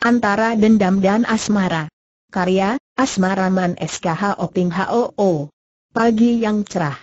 antara dendam dan asmara. Karya, Asmaraman SKH Oping HOO. Pagi yang cerah.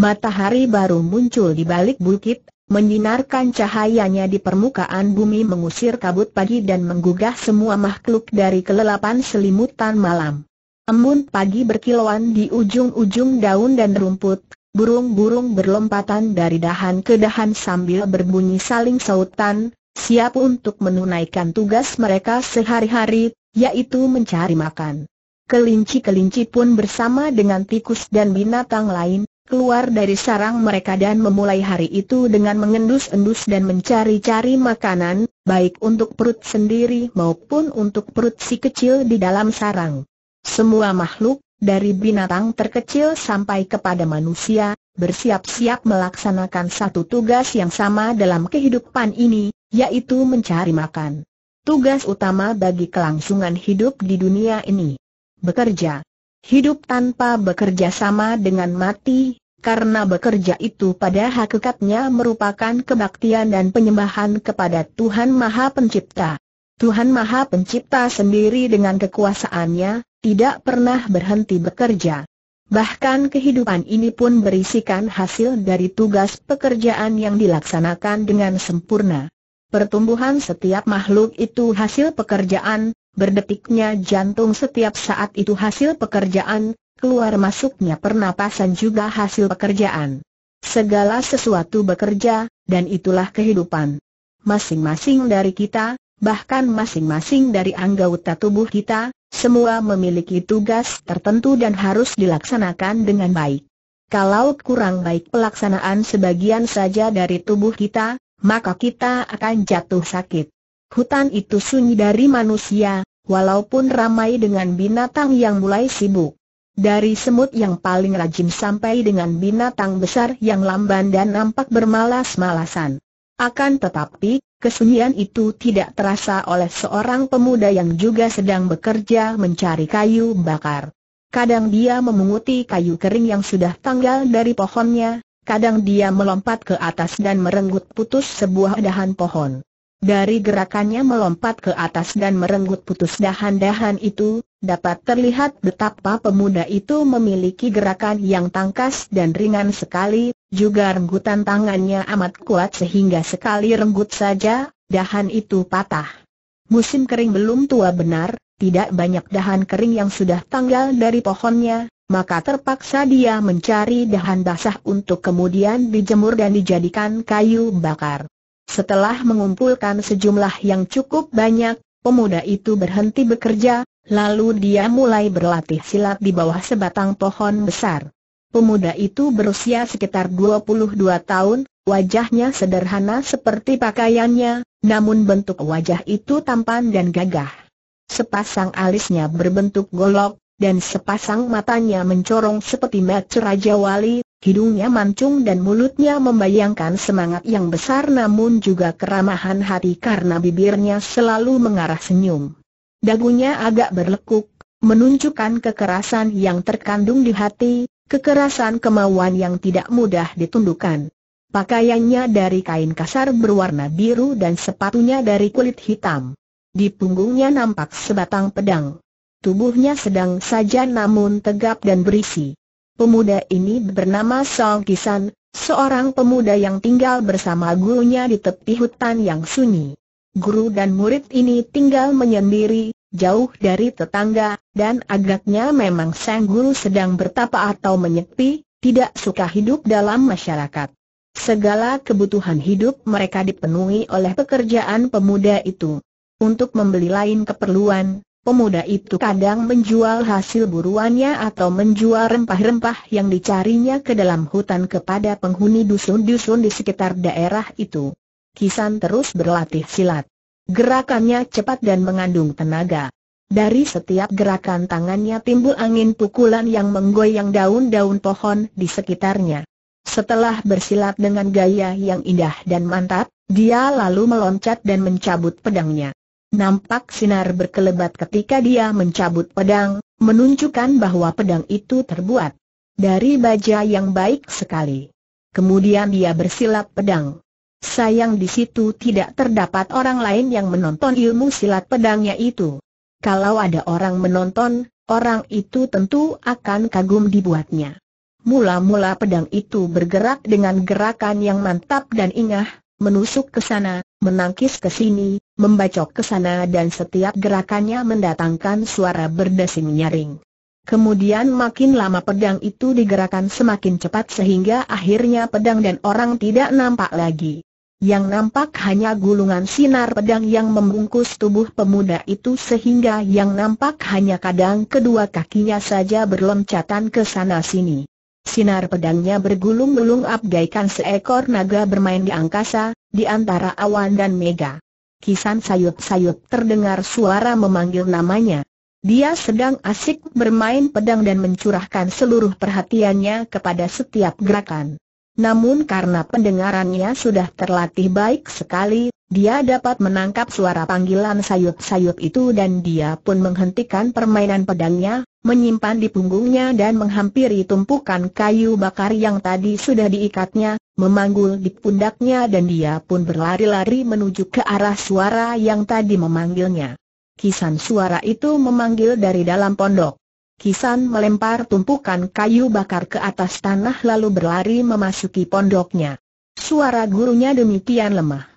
Matahari baru muncul di balik bukit, menyinarkan cahayanya di permukaan bumi mengusir kabut pagi dan menggugah semua makhluk dari kelelapan selimutan malam. Embun pagi berkilauan di ujung-ujung daun dan rumput, burung-burung berlompatan dari dahan ke dahan sambil berbunyi saling sautan, siap untuk menunaikan tugas mereka sehari-hari, yaitu mencari makan. Kelinci-kelinci pun bersama dengan tikus dan binatang lain, keluar dari sarang mereka dan memulai hari itu dengan mengendus-endus dan mencari-cari makanan, baik untuk perut sendiri maupun untuk perut si kecil di dalam sarang. Semua makhluk, dari binatang terkecil sampai kepada manusia, bersiap-siap melaksanakan satu tugas yang sama dalam kehidupan ini, yaitu mencari makan. Tugas utama bagi kelangsungan hidup di dunia ini. Bekerja. Hidup tanpa bekerja sama dengan mati, karena bekerja itu pada hakikatnya merupakan kebaktian dan penyembahan kepada Tuhan Maha Pencipta. Tuhan Maha Pencipta sendiri dengan kekuasaannya, tidak pernah berhenti bekerja. Bahkan kehidupan ini pun berisikan hasil dari tugas pekerjaan yang dilaksanakan dengan sempurna. Pertumbuhan setiap makhluk itu hasil pekerjaan, berdetiknya jantung setiap saat itu hasil pekerjaan, keluar masuknya pernapasan juga hasil pekerjaan. Segala sesuatu bekerja, dan itulah kehidupan. Masing-masing dari kita, bahkan masing-masing dari anggota tubuh kita, semua memiliki tugas tertentu dan harus dilaksanakan dengan baik. Kalau kurang baik pelaksanaan sebagian saja dari tubuh kita, maka kita akan jatuh sakit. Hutan itu sunyi dari manusia, walaupun ramai dengan binatang yang mulai sibuk. Dari semut yang paling rajin sampai dengan binatang besar yang lamban dan nampak bermalas-malasan. Akan tetapi, kesunyian itu tidak terasa oleh seorang pemuda yang juga sedang bekerja mencari kayu bakar. Kadang dia memunguti kayu kering yang sudah tanggal dari pohonnya, kadang dia melompat ke atas dan merenggut putus sebuah dahan pohon. Dari gerakannya melompat ke atas dan merenggut putus dahan-dahan itu, dapat terlihat betapa pemuda itu memiliki gerakan yang tangkas dan ringan sekali, juga renggutan tangannya amat kuat sehingga sekali renggut saja, dahan itu patah. Musim kering belum tua benar, tidak banyak dahan kering yang sudah tanggal dari pohonnya, maka terpaksa dia mencari dahan basah untuk kemudian dijemur dan dijadikan kayu bakar. Setelah mengumpulkan sejumlah yang cukup banyak, pemuda itu berhenti bekerja, lalu dia mulai berlatih silat di bawah sebatang pohon besar. Pemuda itu berusia sekitar 22 tahun, wajahnya sederhana seperti pakaiannya, namun bentuk wajah itu tampan dan gagah. Sepasang alisnya berbentuk golok, dan sepasang matanya mencorong seperti mata Raja Wali, hidungnya mancung dan mulutnya membayangkan semangat yang besar namun juga keramahan hati karena bibirnya selalu mengarah senyum. Dagunya agak berlekuk, menunjukkan kekerasan yang terkandung di hati, kekerasan kemauan yang tidak mudah ditundukkan. Pakaiannya dari kain kasar berwarna biru dan sepatunya dari kulit hitam. Di punggungnya nampak sebatang pedang. Tubuhnya sedang saja namun tegap dan berisi. Pemuda ini bernama Song Kisan, seorang pemuda yang tinggal bersama gurunya di tepi hutan yang sunyi. Guru dan murid ini tinggal menyendiri, jauh dari tetangga, dan agaknya memang sang guru sedang bertapa atau menyepi, tidak suka hidup dalam masyarakat. Segala kebutuhan hidup mereka dipenuhi oleh pekerjaan pemuda itu. Untuk membeli lain keperluan, Pemuda itu kadang menjual hasil buruannya atau menjual rempah-rempah yang dicarinya ke dalam hutan kepada penghuni dusun-dusun di sekitar daerah itu. Kisan terus berlatih silat. Gerakannya cepat dan mengandung tenaga. Dari setiap gerakan tangannya timbul angin pukulan yang menggoyang daun-daun pohon di sekitarnya. Setelah bersilat dengan gaya yang indah dan mantap, dia lalu meloncat dan mencabut pedangnya. Nampak sinar berkelebat ketika dia mencabut pedang, menunjukkan bahwa pedang itu terbuat dari baja yang baik sekali. Kemudian dia bersilat pedang. Sayang di situ tidak terdapat orang lain yang menonton ilmu silat pedangnya itu. Kalau ada orang menonton, orang itu tentu akan kagum dibuatnya. Mula-mula pedang itu bergerak dengan gerakan yang mantap dan ingah, menusuk ke sana, menangkis ke sini, membacok ke sana dan setiap gerakannya mendatangkan suara berdesing nyaring. Kemudian makin lama pedang itu digerakkan semakin cepat sehingga akhirnya pedang dan orang tidak nampak lagi. Yang nampak hanya gulungan sinar pedang yang membungkus tubuh pemuda itu sehingga yang nampak hanya kadang kedua kakinya saja berloncatan ke sana sini. Sinar pedangnya bergulung-gulung abgaikan seekor naga bermain di angkasa, di antara awan dan mega. Kisan sayup-sayup terdengar suara memanggil namanya. Dia sedang asik bermain pedang dan mencurahkan seluruh perhatiannya kepada setiap gerakan. Namun karena pendengarannya sudah terlatih baik sekali, dia dapat menangkap suara panggilan sayup-sayup itu dan dia pun menghentikan permainan pedangnya, menyimpan di punggungnya dan menghampiri tumpukan kayu bakar yang tadi sudah diikatnya, memanggul di pundaknya dan dia pun berlari-lari menuju ke arah suara yang tadi memanggilnya. Kisan suara itu memanggil dari dalam pondok. Kisan melempar tumpukan kayu bakar ke atas tanah lalu berlari memasuki pondoknya. Suara gurunya demikian lemah.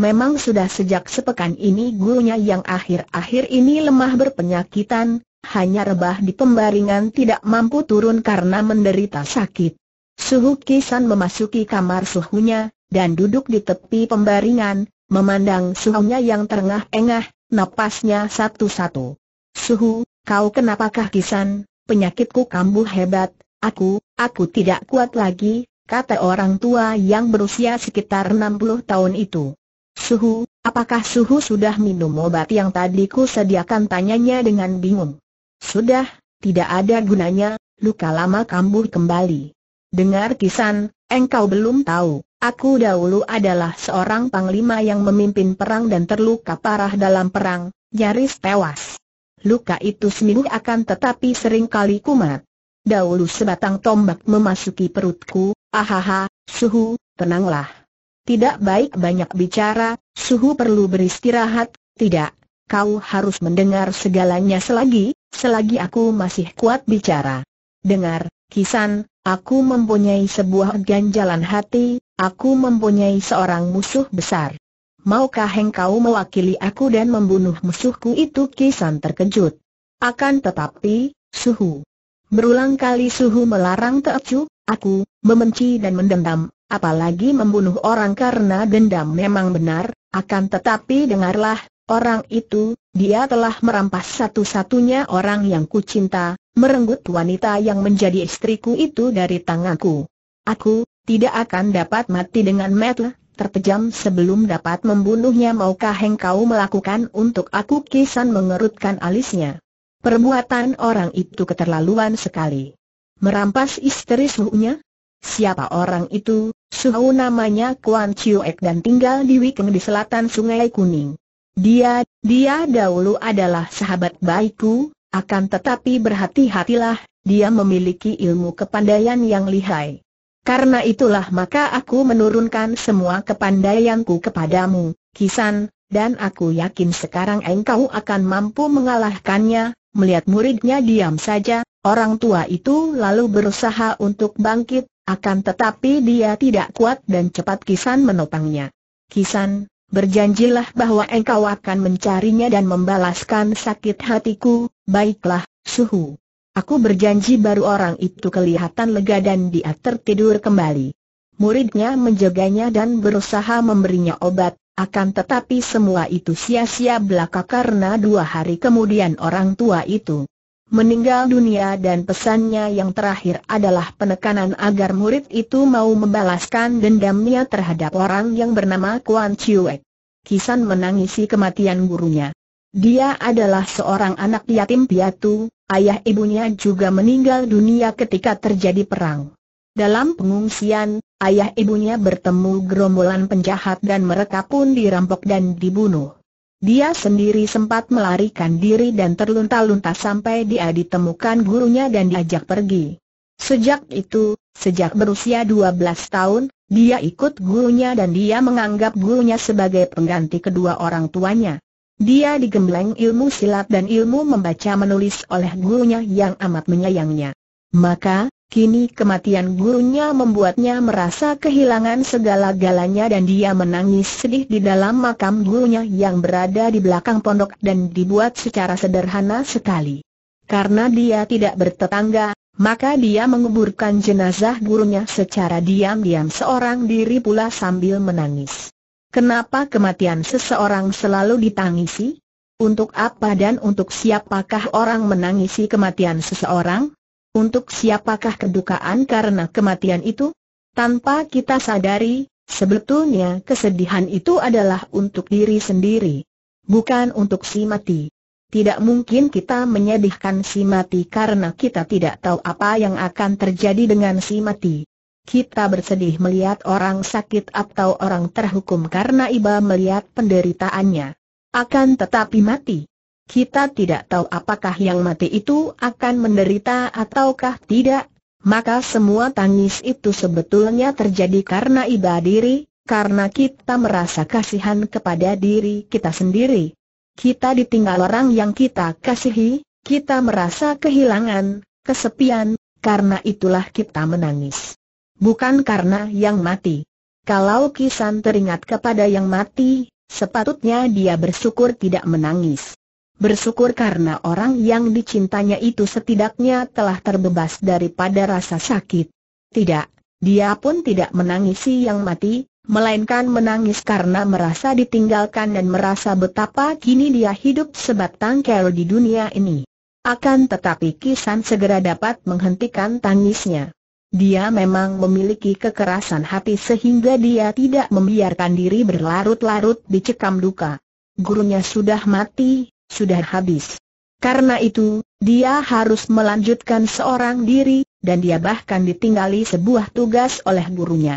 Memang sudah sejak sepekan ini gurunya yang akhir-akhir ini lemah berpenyakitan, hanya rebah di pembaringan tidak mampu turun karena menderita sakit. Suhu Kisan memasuki kamar suhunya, dan duduk di tepi pembaringan, memandang suhunya yang terengah-engah, napasnya satu-satu. Suhu, kau kenapakah Kisan? Penyakitku kambuh hebat, aku, aku tidak kuat lagi, kata orang tua yang berusia sekitar 60 tahun itu. Suhu, apakah Suhu sudah minum obat yang tadi ku sediakan tanyanya dengan bingung. Sudah, tidak ada gunanya, luka lama kambuh kembali. Dengar kisan, engkau belum tahu, aku dahulu adalah seorang panglima yang memimpin perang dan terluka parah dalam perang, nyaris tewas. Luka itu seminggu akan tetapi sering kali kumat. Dahulu sebatang tombak memasuki perutku, ahaha, suhu, tenanglah tidak baik banyak bicara, suhu perlu beristirahat, tidak. Kau harus mendengar segalanya selagi, selagi aku masih kuat bicara. Dengar, Kisan, aku mempunyai sebuah ganjalan hati, aku mempunyai seorang musuh besar. Maukah engkau mewakili aku dan membunuh musuhku itu Kisan terkejut. Akan tetapi, Suhu. Berulang kali Suhu melarang teacu, aku, membenci dan mendendam, apalagi membunuh orang karena dendam memang benar, akan tetapi dengarlah, orang itu, dia telah merampas satu-satunya orang yang kucinta, merenggut wanita yang menjadi istriku itu dari tanganku. Aku, tidak akan dapat mati dengan metel, terpejam sebelum dapat membunuhnya maukah engkau melakukan untuk aku kisan mengerutkan alisnya. Perbuatan orang itu keterlaluan sekali. Merampas istri suhunya? Siapa orang itu, Suhu namanya Kuan Chiuek dan tinggal di Wikeng di selatan Sungai Kuning. Dia, dia dahulu adalah sahabat baikku, akan tetapi berhati-hatilah, dia memiliki ilmu kepandaian yang lihai. Karena itulah maka aku menurunkan semua kepandaianku kepadamu, Kisan, dan aku yakin sekarang engkau akan mampu mengalahkannya, melihat muridnya diam saja, orang tua itu lalu berusaha untuk bangkit, akan tetapi dia tidak kuat dan cepat Kisan menopangnya. Kisan, berjanjilah bahwa engkau akan mencarinya dan membalaskan sakit hatiku, baiklah, suhu. Aku berjanji baru orang itu kelihatan lega dan dia tertidur kembali. Muridnya menjaganya dan berusaha memberinya obat, akan tetapi semua itu sia-sia belaka karena dua hari kemudian orang tua itu meninggal dunia dan pesannya yang terakhir adalah penekanan agar murid itu mau membalaskan dendamnya terhadap orang yang bernama Kuan Chiuek. Kisan menangisi kematian gurunya. Dia adalah seorang anak yatim piatu, ayah ibunya juga meninggal dunia ketika terjadi perang. Dalam pengungsian, ayah ibunya bertemu gerombolan penjahat dan mereka pun dirampok dan dibunuh. Dia sendiri sempat melarikan diri dan terlunta-lunta sampai dia ditemukan gurunya dan diajak pergi. Sejak itu, sejak berusia 12 tahun, dia ikut gurunya dan dia menganggap gurunya sebagai pengganti kedua orang tuanya. Dia digembleng ilmu silat dan ilmu membaca menulis oleh gurunya yang amat menyayangnya. Maka, Kini kematian gurunya membuatnya merasa kehilangan segala-galanya dan dia menangis sedih di dalam makam gurunya yang berada di belakang pondok dan dibuat secara sederhana sekali. Karena dia tidak bertetangga, maka dia menguburkan jenazah gurunya secara diam-diam seorang diri pula sambil menangis. Kenapa kematian seseorang selalu ditangisi? Untuk apa dan untuk siapakah orang menangisi kematian seseorang? Untuk siapakah kedukaan karena kematian itu? Tanpa kita sadari, sebetulnya kesedihan itu adalah untuk diri sendiri. Bukan untuk si mati. Tidak mungkin kita menyedihkan si mati karena kita tidak tahu apa yang akan terjadi dengan si mati. Kita bersedih melihat orang sakit atau orang terhukum karena iba melihat penderitaannya. Akan tetapi mati. Kita tidak tahu apakah yang mati itu akan menderita ataukah tidak. Maka semua tangis itu sebetulnya terjadi karena iba diri, karena kita merasa kasihan kepada diri kita sendiri. Kita ditinggal orang yang kita kasihi, kita merasa kehilangan, kesepian, karena itulah kita menangis. Bukan karena yang mati. Kalau Kisan teringat kepada yang mati, sepatutnya dia bersyukur tidak menangis bersyukur karena orang yang dicintanya itu setidaknya telah terbebas daripada rasa sakit. Tidak, dia pun tidak menangisi yang mati, melainkan menangis karena merasa ditinggalkan dan merasa betapa kini dia hidup sebatang kara di dunia ini. Akan tetapi Kisan segera dapat menghentikan tangisnya. Dia memang memiliki kekerasan hati sehingga dia tidak membiarkan diri berlarut-larut dicekam duka. Gurunya sudah mati, sudah habis. Karena itu, dia harus melanjutkan seorang diri, dan dia bahkan ditinggali sebuah tugas oleh gurunya.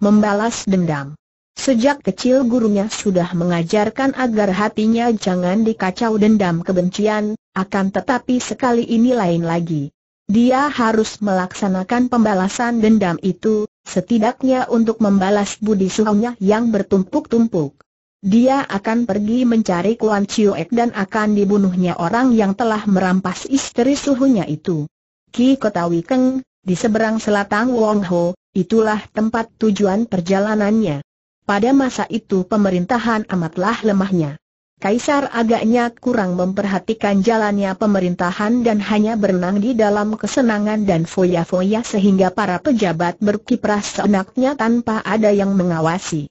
Membalas dendam. Sejak kecil gurunya sudah mengajarkan agar hatinya jangan dikacau dendam kebencian, akan tetapi sekali ini lain lagi. Dia harus melaksanakan pembalasan dendam itu, setidaknya untuk membalas budi suhunya yang bertumpuk-tumpuk. Dia akan pergi mencari Kuan Chiuek dan akan dibunuhnya orang yang telah merampas istri suhunya itu. Ki Kota Wikeng, di seberang selatan Wong Ho, itulah tempat tujuan perjalanannya. Pada masa itu pemerintahan amatlah lemahnya. Kaisar agaknya kurang memperhatikan jalannya pemerintahan dan hanya berenang di dalam kesenangan dan foya-foya sehingga para pejabat berkiprah seenaknya tanpa ada yang mengawasi.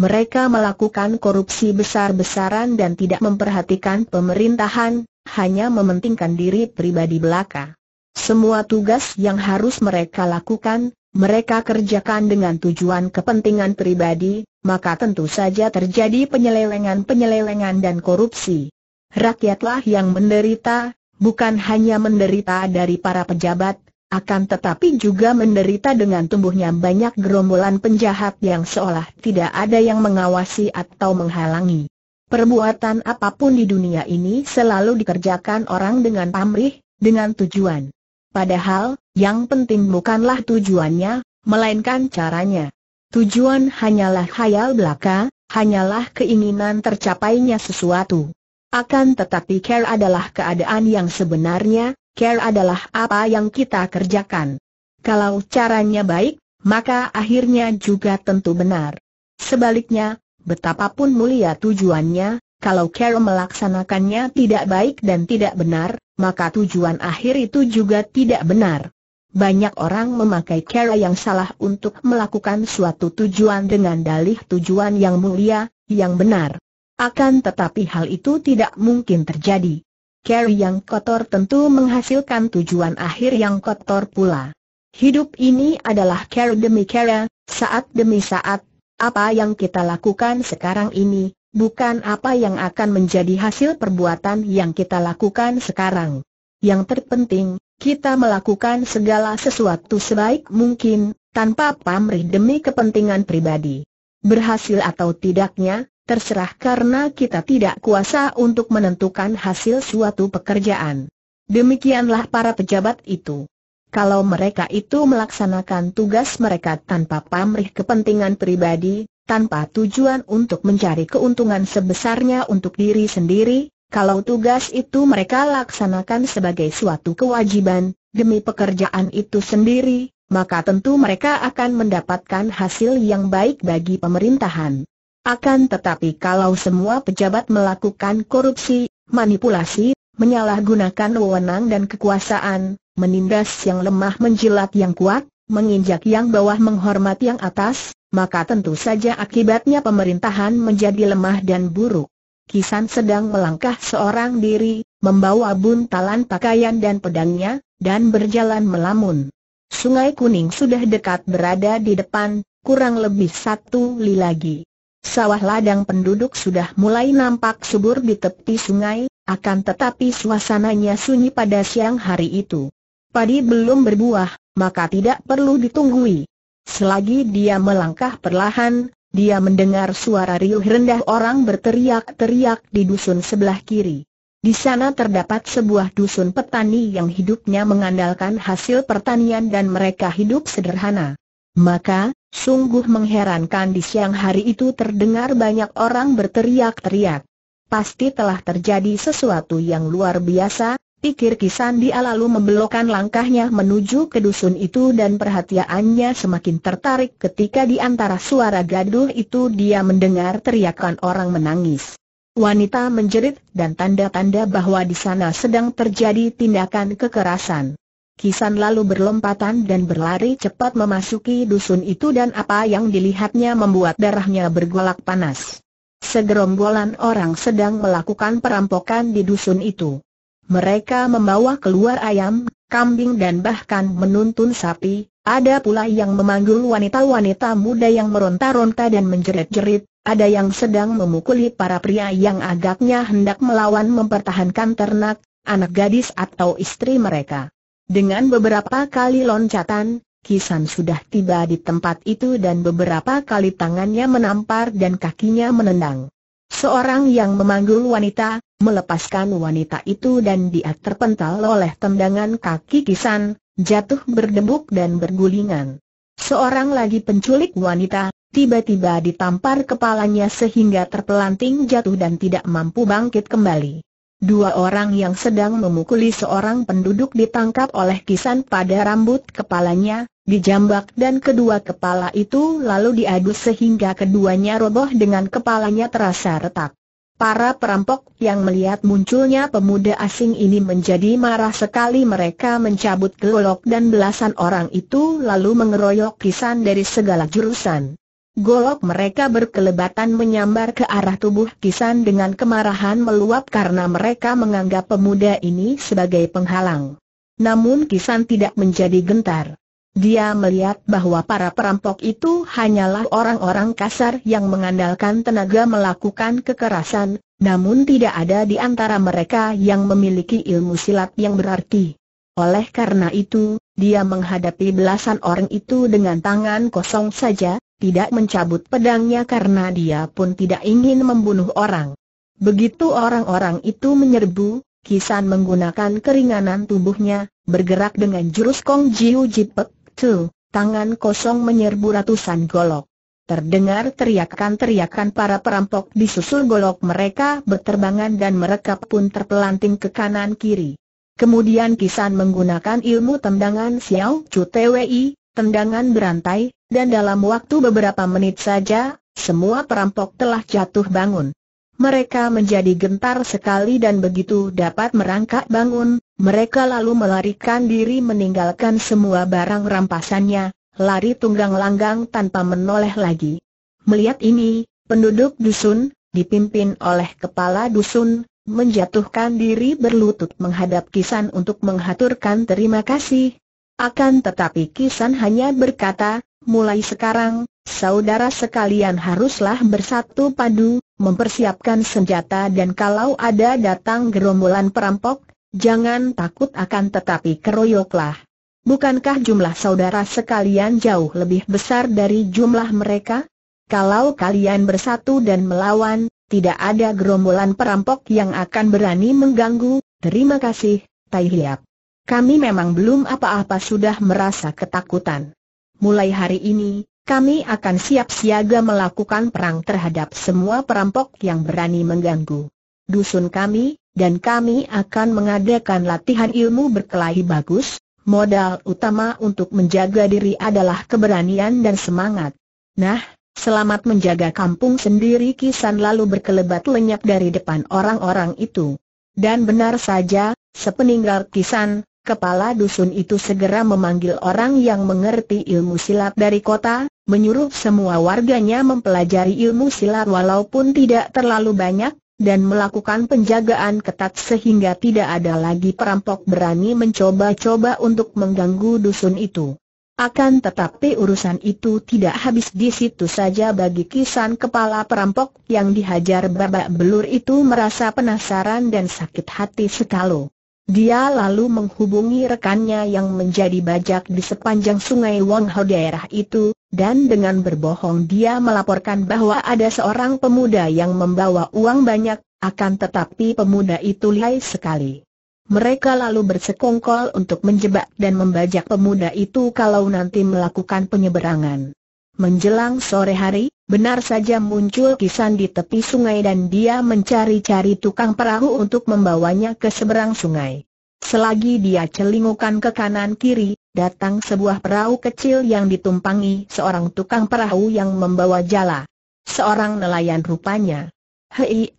Mereka melakukan korupsi besar-besaran dan tidak memperhatikan pemerintahan, hanya mementingkan diri pribadi belaka. Semua tugas yang harus mereka lakukan, mereka kerjakan dengan tujuan kepentingan pribadi, maka tentu saja terjadi penyelewengan-penyelewengan dan korupsi. Rakyatlah yang menderita, bukan hanya menderita dari para pejabat, akan tetapi juga menderita dengan tumbuhnya banyak gerombolan penjahat yang seolah tidak ada yang mengawasi atau menghalangi. Perbuatan apapun di dunia ini selalu dikerjakan orang dengan pamrih, dengan tujuan. Padahal, yang penting bukanlah tujuannya, melainkan caranya. Tujuan hanyalah khayal belaka, hanyalah keinginan tercapainya sesuatu. Akan tetapi care adalah keadaan yang sebenarnya, care adalah apa yang kita kerjakan. Kalau caranya baik, maka akhirnya juga tentu benar. Sebaliknya, betapapun mulia tujuannya, kalau care melaksanakannya tidak baik dan tidak benar, maka tujuan akhir itu juga tidak benar. Banyak orang memakai care yang salah untuk melakukan suatu tujuan dengan dalih tujuan yang mulia, yang benar. Akan tetapi hal itu tidak mungkin terjadi. Carry yang kotor tentu menghasilkan tujuan akhir yang kotor pula. Hidup ini adalah care demi care, saat demi saat, apa yang kita lakukan sekarang ini, bukan apa yang akan menjadi hasil perbuatan yang kita lakukan sekarang. Yang terpenting, kita melakukan segala sesuatu sebaik mungkin, tanpa pamrih demi kepentingan pribadi. Berhasil atau tidaknya, terserah karena kita tidak kuasa untuk menentukan hasil suatu pekerjaan. Demikianlah para pejabat itu. Kalau mereka itu melaksanakan tugas mereka tanpa pamrih kepentingan pribadi, tanpa tujuan untuk mencari keuntungan sebesarnya untuk diri sendiri, kalau tugas itu mereka laksanakan sebagai suatu kewajiban, demi pekerjaan itu sendiri, maka tentu mereka akan mendapatkan hasil yang baik bagi pemerintahan. Akan tetapi kalau semua pejabat melakukan korupsi, manipulasi, menyalahgunakan wewenang dan kekuasaan, menindas yang lemah menjilat yang kuat, menginjak yang bawah menghormat yang atas, maka tentu saja akibatnya pemerintahan menjadi lemah dan buruk. Kisan sedang melangkah seorang diri, membawa buntalan pakaian dan pedangnya, dan berjalan melamun. Sungai Kuning sudah dekat berada di depan, kurang lebih satu li lagi. Sawah ladang penduduk sudah mulai nampak subur di tepi sungai, akan tetapi suasananya sunyi pada siang hari itu. Padi belum berbuah, maka tidak perlu ditunggui. Selagi dia melangkah perlahan, dia mendengar suara riuh rendah orang berteriak-teriak di dusun sebelah kiri. Di sana terdapat sebuah dusun petani yang hidupnya mengandalkan hasil pertanian dan mereka hidup sederhana. Maka, Sungguh mengherankan di siang hari itu terdengar banyak orang berteriak-teriak. Pasti telah terjadi sesuatu yang luar biasa, pikir Kisan. Dia lalu membelokkan langkahnya menuju ke dusun itu dan perhatiannya semakin tertarik ketika di antara suara gaduh itu dia mendengar teriakan orang menangis. Wanita menjerit dan tanda-tanda bahwa di sana sedang terjadi tindakan kekerasan. Kisan lalu berlompatan dan berlari cepat memasuki dusun itu dan apa yang dilihatnya membuat darahnya bergolak panas. Segerombolan orang sedang melakukan perampokan di dusun itu. Mereka membawa keluar ayam, kambing dan bahkan menuntun sapi, ada pula yang memanggul wanita-wanita muda yang meronta-ronta dan menjerit-jerit, ada yang sedang memukuli para pria yang agaknya hendak melawan mempertahankan ternak, anak gadis atau istri mereka. Dengan beberapa kali loncatan, Kisan sudah tiba di tempat itu dan beberapa kali tangannya menampar dan kakinya menendang. Seorang yang memanggul wanita, melepaskan wanita itu dan dia terpental oleh tendangan kaki Kisan, jatuh berdebuk dan bergulingan. Seorang lagi penculik wanita, tiba-tiba ditampar kepalanya sehingga terpelanting jatuh dan tidak mampu bangkit kembali. Dua orang yang sedang memukuli seorang penduduk ditangkap oleh kisan pada rambut kepalanya, dijambak dan kedua kepala itu lalu diadu sehingga keduanya roboh dengan kepalanya terasa retak. Para perampok yang melihat munculnya pemuda asing ini menjadi marah sekali mereka mencabut gelok dan belasan orang itu lalu mengeroyok kisan dari segala jurusan. Golok mereka berkelebatan menyambar ke arah tubuh Kisan dengan kemarahan meluap karena mereka menganggap pemuda ini sebagai penghalang. Namun Kisan tidak menjadi gentar. Dia melihat bahwa para perampok itu hanyalah orang-orang kasar yang mengandalkan tenaga melakukan kekerasan, namun tidak ada di antara mereka yang memiliki ilmu silat yang berarti. Oleh karena itu, dia menghadapi belasan orang itu dengan tangan kosong saja, tidak mencabut pedangnya karena dia pun tidak ingin membunuh orang. Begitu orang-orang itu menyerbu, Kisan menggunakan keringanan tubuhnya, bergerak dengan jurus Kong Jiu Jipek Tu, tangan kosong menyerbu ratusan golok. Terdengar teriakan-teriakan para perampok di susul golok mereka berterbangan dan mereka pun terpelanting ke kanan-kiri. Kemudian Kisan menggunakan ilmu tendangan Xiao Chu Twi, tendangan berantai, dan dalam waktu beberapa menit saja, semua perampok telah jatuh bangun. Mereka menjadi gentar sekali dan begitu dapat merangkak bangun, mereka lalu melarikan diri meninggalkan semua barang rampasannya, lari tunggang langgang tanpa menoleh lagi. Melihat ini, penduduk dusun, dipimpin oleh kepala dusun, menjatuhkan diri berlutut menghadap Kisan untuk menghaturkan terima kasih. Akan tetapi Kisan hanya berkata, Mulai sekarang, saudara sekalian haruslah bersatu padu, mempersiapkan senjata dan kalau ada datang gerombolan perampok, jangan takut akan tetapi keroyoklah. Bukankah jumlah saudara sekalian jauh lebih besar dari jumlah mereka? Kalau kalian bersatu dan melawan, tidak ada gerombolan perampok yang akan berani mengganggu, terima kasih, Tai Hiap. Kami memang belum apa-apa sudah merasa ketakutan mulai hari ini, kami akan siap siaga melakukan perang terhadap semua perampok yang berani mengganggu dusun kami, dan kami akan mengadakan latihan ilmu berkelahi bagus, modal utama untuk menjaga diri adalah keberanian dan semangat. Nah, selamat menjaga kampung sendiri kisan lalu berkelebat lenyap dari depan orang-orang itu. Dan benar saja, sepeninggal kisan, Kepala dusun itu segera memanggil orang yang mengerti ilmu silat dari kota, menyuruh semua warganya mempelajari ilmu silat walaupun tidak terlalu banyak, dan melakukan penjagaan ketat sehingga tidak ada lagi perampok berani mencoba-coba untuk mengganggu dusun itu. Akan tetapi urusan itu tidak habis di situ saja bagi kisan kepala perampok yang dihajar babak belur itu merasa penasaran dan sakit hati sekali. Dia lalu menghubungi rekannya yang menjadi bajak di sepanjang sungai Wangho daerah itu, dan dengan berbohong dia melaporkan bahwa ada seorang pemuda yang membawa uang banyak, akan tetapi pemuda itu lihai sekali. Mereka lalu bersekongkol untuk menjebak dan membajak pemuda itu kalau nanti melakukan penyeberangan. Menjelang sore hari, benar saja muncul kisan di tepi sungai dan dia mencari-cari tukang perahu untuk membawanya ke seberang sungai. Selagi dia celingukan ke kanan kiri, datang sebuah perahu kecil yang ditumpangi seorang tukang perahu yang membawa jala. Seorang nelayan rupanya. Hei,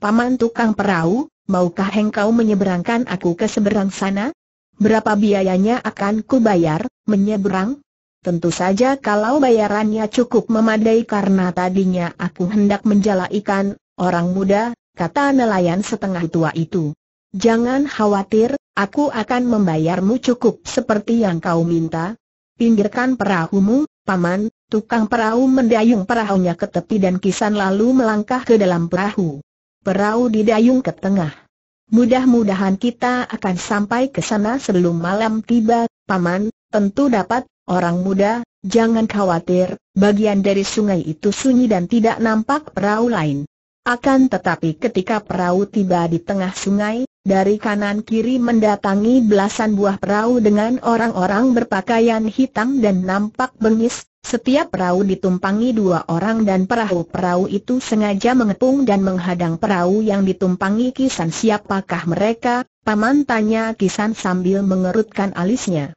paman tukang perahu, maukah engkau menyeberangkan aku ke seberang sana? Berapa biayanya akan kubayar, menyeberang? Tentu saja kalau bayarannya cukup memadai karena tadinya aku hendak menjala ikan, orang muda, kata nelayan setengah tua itu. Jangan khawatir, aku akan membayarmu cukup seperti yang kau minta. Pinggirkan perahumu, paman, tukang perahu mendayung perahunya ke tepi dan kisan lalu melangkah ke dalam perahu. Perahu didayung ke tengah. Mudah-mudahan kita akan sampai ke sana sebelum malam tiba, paman, tentu dapat Orang muda, jangan khawatir, bagian dari sungai itu sunyi dan tidak nampak perahu lain. Akan tetapi ketika perahu tiba di tengah sungai, dari kanan kiri mendatangi belasan buah perahu dengan orang-orang berpakaian hitam dan nampak bengis, setiap perahu ditumpangi dua orang dan perahu-perahu itu sengaja mengepung dan menghadang perahu yang ditumpangi Kisan siapakah mereka, paman tanya Kisan sambil mengerutkan alisnya.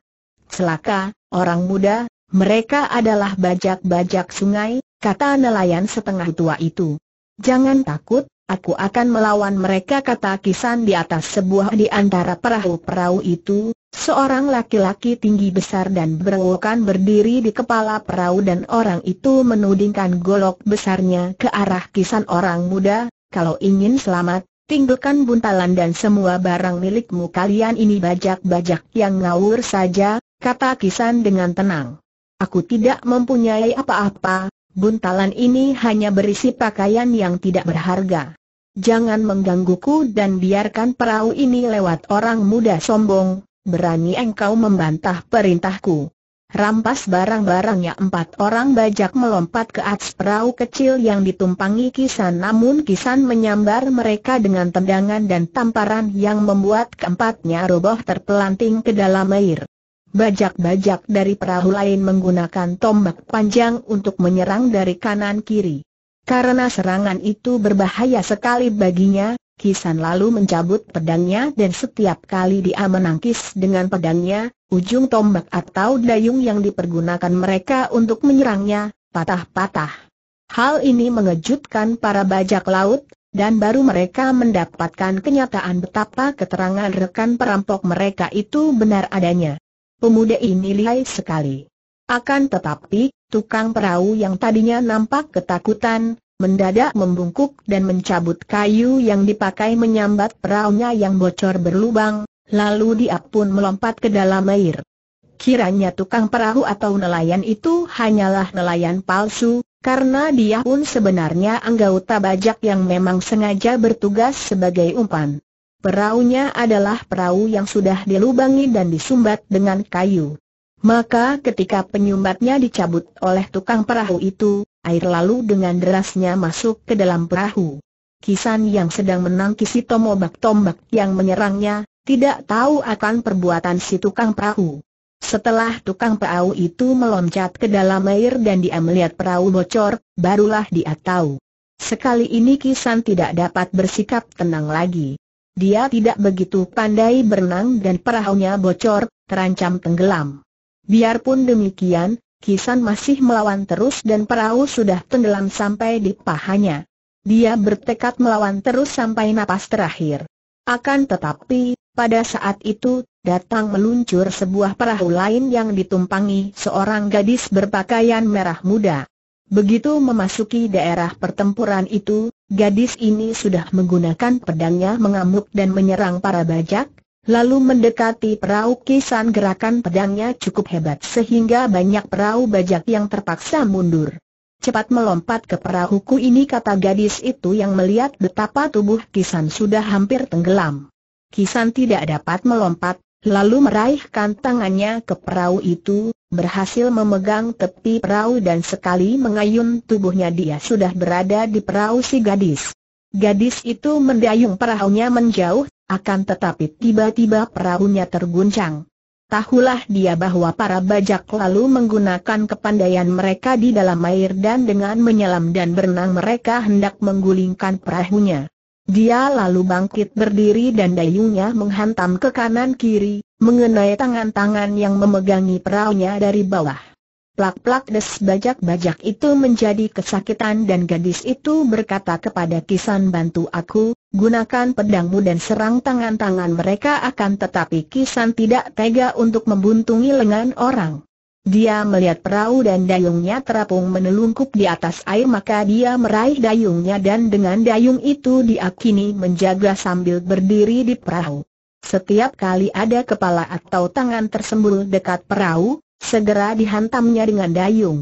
Celaka, Orang muda, mereka adalah bajak-bajak sungai, kata nelayan setengah tua itu. Jangan takut, aku akan melawan mereka kata kisan di atas sebuah di antara perahu-perahu itu, seorang laki-laki tinggi besar dan berwokan berdiri di kepala perahu dan orang itu menudingkan golok besarnya ke arah kisan orang muda, kalau ingin selamat, Tinggalkan buntalan dan semua barang milikmu kalian ini bajak-bajak yang ngawur saja, kata Kisan dengan tenang. Aku tidak mempunyai apa-apa, buntalan ini hanya berisi pakaian yang tidak berharga. Jangan menggangguku dan biarkan perahu ini lewat orang muda sombong, berani engkau membantah perintahku. Rampas barang-barangnya empat orang bajak melompat ke atas perahu kecil yang ditumpangi Kisan namun Kisan menyambar mereka dengan tendangan dan tamparan yang membuat keempatnya roboh terpelanting ke dalam air. Bajak-bajak dari perahu lain menggunakan tombak panjang untuk menyerang dari kanan-kiri. Karena serangan itu berbahaya sekali baginya, Kisan lalu mencabut pedangnya dan setiap kali dia menangkis dengan pedangnya, ujung tombak atau dayung yang dipergunakan mereka untuk menyerangnya, patah-patah. Hal ini mengejutkan para bajak laut, dan baru mereka mendapatkan kenyataan betapa keterangan rekan perampok mereka itu benar adanya pemuda ini lihai sekali. Akan tetapi, tukang perahu yang tadinya nampak ketakutan, mendadak membungkuk dan mencabut kayu yang dipakai menyambat perahunya yang bocor berlubang, lalu dia pun melompat ke dalam air. Kiranya tukang perahu atau nelayan itu hanyalah nelayan palsu, karena dia pun sebenarnya anggota bajak yang memang sengaja bertugas sebagai umpan. Perahunya adalah perahu yang sudah dilubangi dan disumbat dengan kayu. Maka ketika penyumbatnya dicabut oleh tukang perahu itu, air lalu dengan derasnya masuk ke dalam perahu. Kisan yang sedang menangkisi tombak-tombak yang menyerangnya, tidak tahu akan perbuatan si tukang perahu. Setelah tukang perahu itu meloncat ke dalam air dan dia melihat perahu bocor, barulah dia tahu. Sekali ini Kisan tidak dapat bersikap tenang lagi. Dia tidak begitu pandai berenang dan perahunya bocor, terancam tenggelam. Biarpun demikian, Kisan masih melawan terus dan perahu sudah tenggelam sampai di pahanya. Dia bertekad melawan terus sampai napas terakhir. Akan tetapi, pada saat itu, datang meluncur sebuah perahu lain yang ditumpangi seorang gadis berpakaian merah muda. Begitu memasuki daerah pertempuran itu, gadis ini sudah menggunakan pedangnya mengamuk dan menyerang para bajak, lalu mendekati perahu kisan gerakan pedangnya cukup hebat sehingga banyak perahu bajak yang terpaksa mundur. Cepat melompat ke perahuku ini kata gadis itu yang melihat betapa tubuh kisan sudah hampir tenggelam. Kisan tidak dapat melompat, lalu meraihkan tangannya ke perahu itu, berhasil memegang tepi perahu dan sekali mengayun tubuhnya dia sudah berada di perahu si gadis. Gadis itu mendayung perahunya menjauh, akan tetapi tiba-tiba perahunya terguncang. Tahulah dia bahwa para bajak lalu menggunakan kepandaian mereka di dalam air dan dengan menyelam dan berenang mereka hendak menggulingkan perahunya. Dia lalu bangkit berdiri dan dayungnya menghantam ke kanan-kiri, mengenai tangan-tangan yang memegangi peraunya dari bawah. Plak-plak des bajak-bajak itu menjadi kesakitan dan gadis itu berkata kepada Kisan bantu aku, gunakan pedangmu dan serang tangan-tangan mereka akan tetapi Kisan tidak tega untuk membuntungi lengan orang. Dia melihat perahu dan dayungnya terapung menelungkup di atas air maka dia meraih dayungnya dan dengan dayung itu dia kini menjaga sambil berdiri di perahu. Setiap kali ada kepala atau tangan tersembul dekat perahu, segera dihantamnya dengan dayung.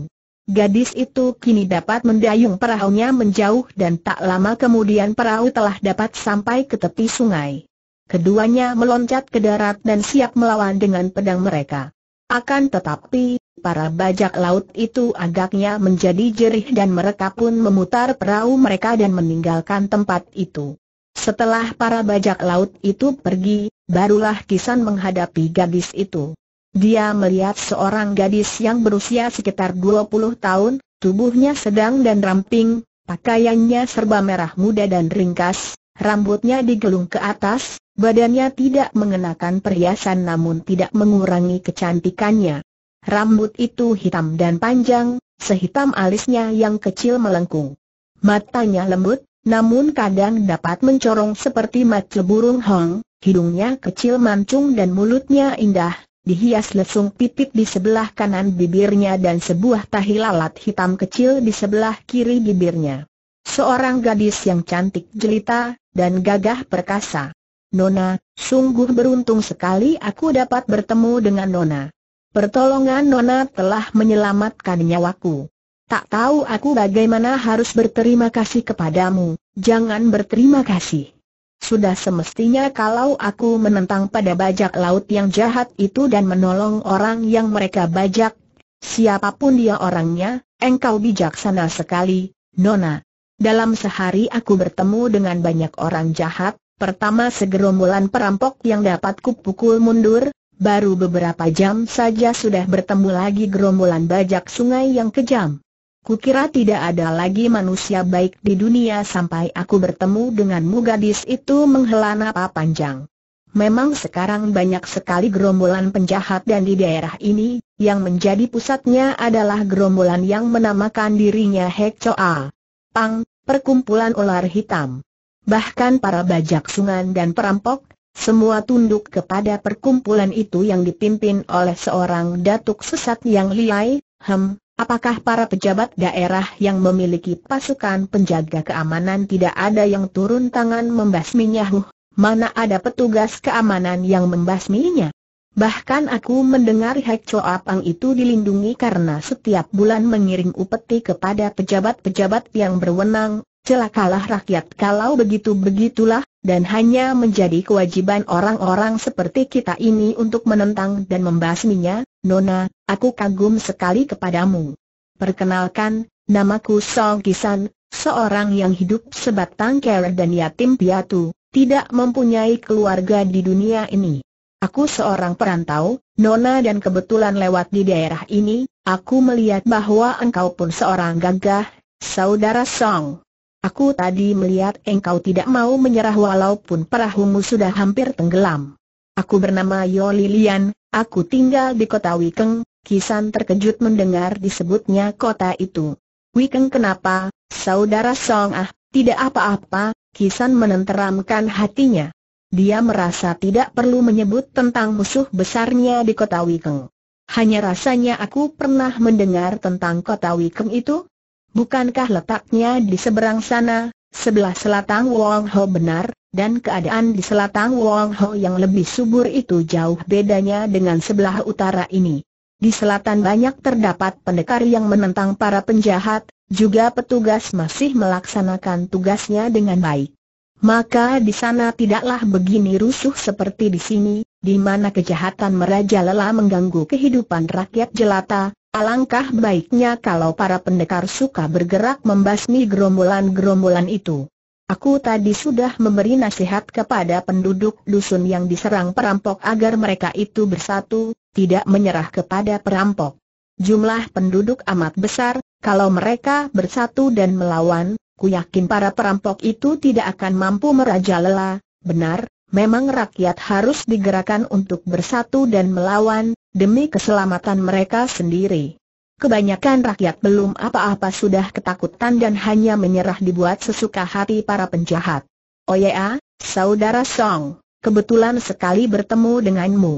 Gadis itu kini dapat mendayung perahunya menjauh dan tak lama kemudian perahu telah dapat sampai ke tepi sungai. Keduanya meloncat ke darat dan siap melawan dengan pedang mereka. Akan tetapi, para bajak laut itu agaknya menjadi jerih dan mereka pun memutar perahu mereka dan meninggalkan tempat itu. Setelah para bajak laut itu pergi, barulah Kisan menghadapi gadis itu. Dia melihat seorang gadis yang berusia sekitar 20 tahun, tubuhnya sedang dan ramping, pakaiannya serba merah muda dan ringkas, rambutnya digelung ke atas, badannya tidak mengenakan perhiasan namun tidak mengurangi kecantikannya. Rambut itu hitam dan panjang, sehitam alisnya yang kecil melengkung. Matanya lembut, namun kadang dapat mencorong seperti mata burung hong, hidungnya kecil mancung dan mulutnya indah, dihias lesung pipit di sebelah kanan bibirnya dan sebuah tahi lalat hitam kecil di sebelah kiri bibirnya. Seorang gadis yang cantik jelita, dan gagah perkasa. Nona, sungguh beruntung sekali aku dapat bertemu dengan Nona. Pertolongan Nona telah menyelamatkan nyawaku. Tak tahu aku bagaimana harus berterima kasih kepadamu, jangan berterima kasih. Sudah semestinya kalau aku menentang pada bajak laut yang jahat itu dan menolong orang yang mereka bajak, siapapun dia orangnya, engkau bijaksana sekali, Nona. Dalam sehari aku bertemu dengan banyak orang jahat, pertama segerombolan perampok yang dapat kupukul mundur, baru beberapa jam saja sudah bertemu lagi gerombolan bajak sungai yang kejam. Kukira tidak ada lagi manusia baik di dunia sampai aku bertemu dengan Mugadis itu menghela napa panjang. Memang sekarang banyak sekali gerombolan penjahat dan di daerah ini, yang menjadi pusatnya adalah gerombolan yang menamakan dirinya Hek Choa. Jepang, perkumpulan ular hitam. Bahkan para bajak sungan dan perampok, semua tunduk kepada perkumpulan itu yang dipimpin oleh seorang datuk sesat yang liai, hem, apakah para pejabat daerah yang memiliki pasukan penjaga keamanan tidak ada yang turun tangan membasminya huh, mana ada petugas keamanan yang membasminya? Bahkan aku mendengar Hek Choa Pang itu dilindungi karena setiap bulan mengirim upeti kepada pejabat-pejabat yang berwenang, celakalah rakyat kalau begitu-begitulah, dan hanya menjadi kewajiban orang-orang seperti kita ini untuk menentang dan membasminya, Nona, aku kagum sekali kepadamu. Perkenalkan, namaku Song Kisan, seorang yang hidup sebatang kera dan yatim piatu, tidak mempunyai keluarga di dunia ini. Aku seorang perantau, Nona dan kebetulan lewat di daerah ini, aku melihat bahwa engkau pun seorang gagah, saudara Song. Aku tadi melihat engkau tidak mau menyerah walaupun perahumu sudah hampir tenggelam. Aku bernama Yolilian, aku tinggal di kota Wikeng, Kisan terkejut mendengar disebutnya kota itu. Wikeng kenapa, saudara Song ah, tidak apa-apa, Kisan menenteramkan hatinya. Dia merasa tidak perlu menyebut tentang musuh besarnya di kota Wikeng. Hanya rasanya aku pernah mendengar tentang kota Wikeng itu? Bukankah letaknya di seberang sana, sebelah selatan Wong Ho benar, dan keadaan di selatan Wong Ho yang lebih subur itu jauh bedanya dengan sebelah utara ini. Di selatan banyak terdapat pendekar yang menentang para penjahat, juga petugas masih melaksanakan tugasnya dengan baik maka di sana tidaklah begini rusuh seperti di sini, di mana kejahatan merajalela mengganggu kehidupan rakyat jelata, alangkah baiknya kalau para pendekar suka bergerak membasmi gerombolan-gerombolan itu. Aku tadi sudah memberi nasihat kepada penduduk dusun yang diserang perampok agar mereka itu bersatu, tidak menyerah kepada perampok. Jumlah penduduk amat besar, kalau mereka bersatu dan melawan, Ku yakin para perampok itu tidak akan mampu merajalela, benar, memang rakyat harus digerakkan untuk bersatu dan melawan, demi keselamatan mereka sendiri. Kebanyakan rakyat belum apa-apa sudah ketakutan dan hanya menyerah dibuat sesuka hati para penjahat. Oh ya, saudara Song, kebetulan sekali bertemu denganmu.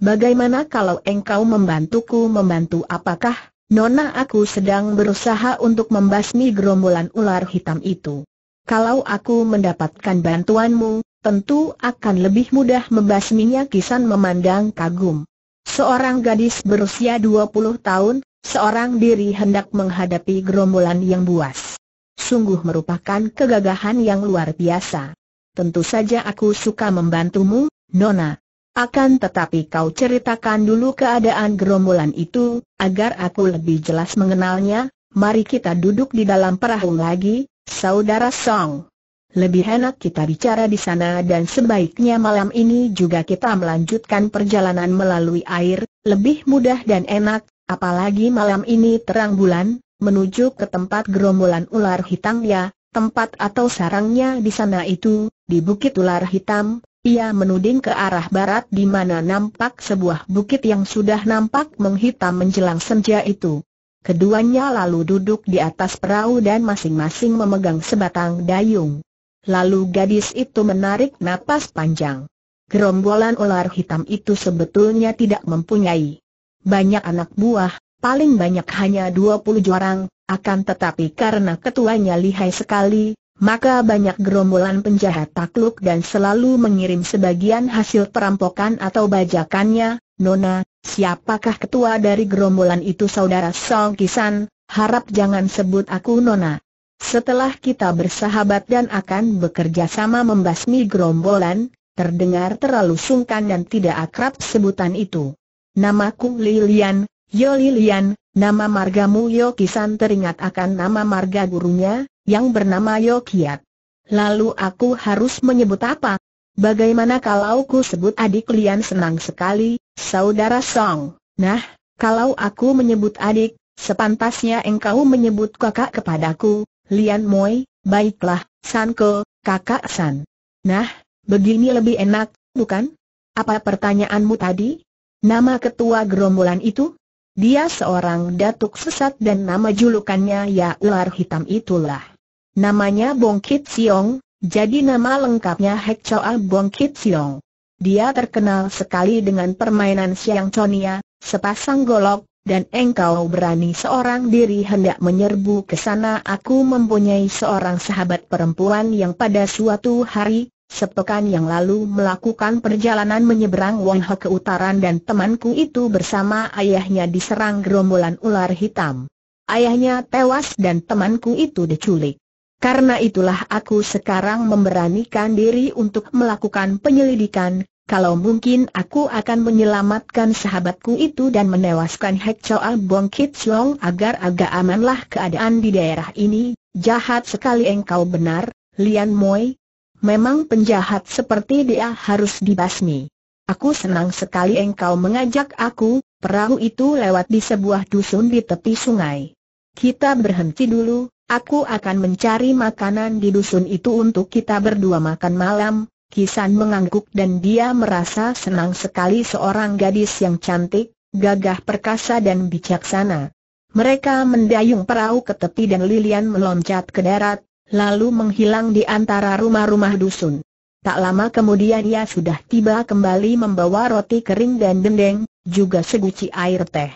Bagaimana kalau engkau membantuku membantu apakah Nona aku sedang berusaha untuk membasmi gerombolan ular hitam itu. Kalau aku mendapatkan bantuanmu, tentu akan lebih mudah membasminya Kisan memandang kagum. Seorang gadis berusia 20 tahun, seorang diri hendak menghadapi gerombolan yang buas. Sungguh merupakan kegagahan yang luar biasa. Tentu saja aku suka membantumu, Nona, akan tetapi kau ceritakan dulu keadaan gerombolan itu, agar aku lebih jelas mengenalnya, mari kita duduk di dalam perahu lagi, saudara Song. Lebih enak kita bicara di sana dan sebaiknya malam ini juga kita melanjutkan perjalanan melalui air, lebih mudah dan enak, apalagi malam ini terang bulan, menuju ke tempat gerombolan ular hitam ya, tempat atau sarangnya di sana itu, di Bukit Ular Hitam, ia menuding ke arah barat di mana nampak sebuah bukit yang sudah nampak menghitam menjelang senja itu. Keduanya lalu duduk di atas perahu dan masing-masing memegang sebatang dayung. Lalu gadis itu menarik napas panjang. Gerombolan ular hitam itu sebetulnya tidak mempunyai banyak anak buah, paling banyak hanya 20 orang, akan tetapi karena ketuanya lihai sekali, maka banyak gerombolan penjahat takluk dan selalu mengirim sebagian hasil perampokan atau bajakannya. Nona, siapakah ketua dari gerombolan itu saudara Song Kisan? Harap jangan sebut aku Nona. Setelah kita bersahabat dan akan bekerja sama membasmi gerombolan, terdengar terlalu sungkan dan tidak akrab sebutan itu. Namaku Lilian, Yo Lilian, nama margamu Yo Kisan teringat akan nama marga gurunya, yang bernama Yokiat. Lalu aku harus menyebut apa? Bagaimana kalau ku sebut adik Lian senang sekali, saudara Song? Nah, kalau aku menyebut adik, sepantasnya engkau menyebut kakak kepadaku, Lian Moi, baiklah, Sanko, kakak San. Nah, begini lebih enak, bukan? Apa pertanyaanmu tadi? Nama ketua gerombolan itu? Dia seorang datuk sesat dan nama julukannya ya ular hitam itulah. Namanya Bong Kit Siong, jadi nama lengkapnya Hek Choa Bong Kit Siong. Dia terkenal sekali dengan permainan Siang Chonia, sepasang golok, dan engkau berani seorang diri hendak menyerbu ke sana aku mempunyai seorang sahabat perempuan yang pada suatu hari, sepekan yang lalu melakukan perjalanan menyeberang wonho ke utara dan temanku itu bersama ayahnya diserang gerombolan ular hitam. Ayahnya tewas dan temanku itu diculik. Karena itulah aku sekarang memberanikan diri untuk melakukan penyelidikan, kalau mungkin aku akan menyelamatkan sahabatku itu dan menewaskan Hek Choa Bong Kit Chong agar agak amanlah keadaan di daerah ini, jahat sekali engkau benar, Lian Moi. Memang penjahat seperti dia harus dibasmi. Aku senang sekali engkau mengajak aku, perahu itu lewat di sebuah dusun di tepi sungai. Kita berhenti dulu, Aku akan mencari makanan di dusun itu untuk kita berdua makan malam, Kisan mengangguk dan dia merasa senang sekali seorang gadis yang cantik, gagah perkasa dan bijaksana. Mereka mendayung perahu ke tepi dan Lilian meloncat ke darat, lalu menghilang di antara rumah-rumah dusun. Tak lama kemudian ia sudah tiba kembali membawa roti kering dan dendeng, juga seguci air teh.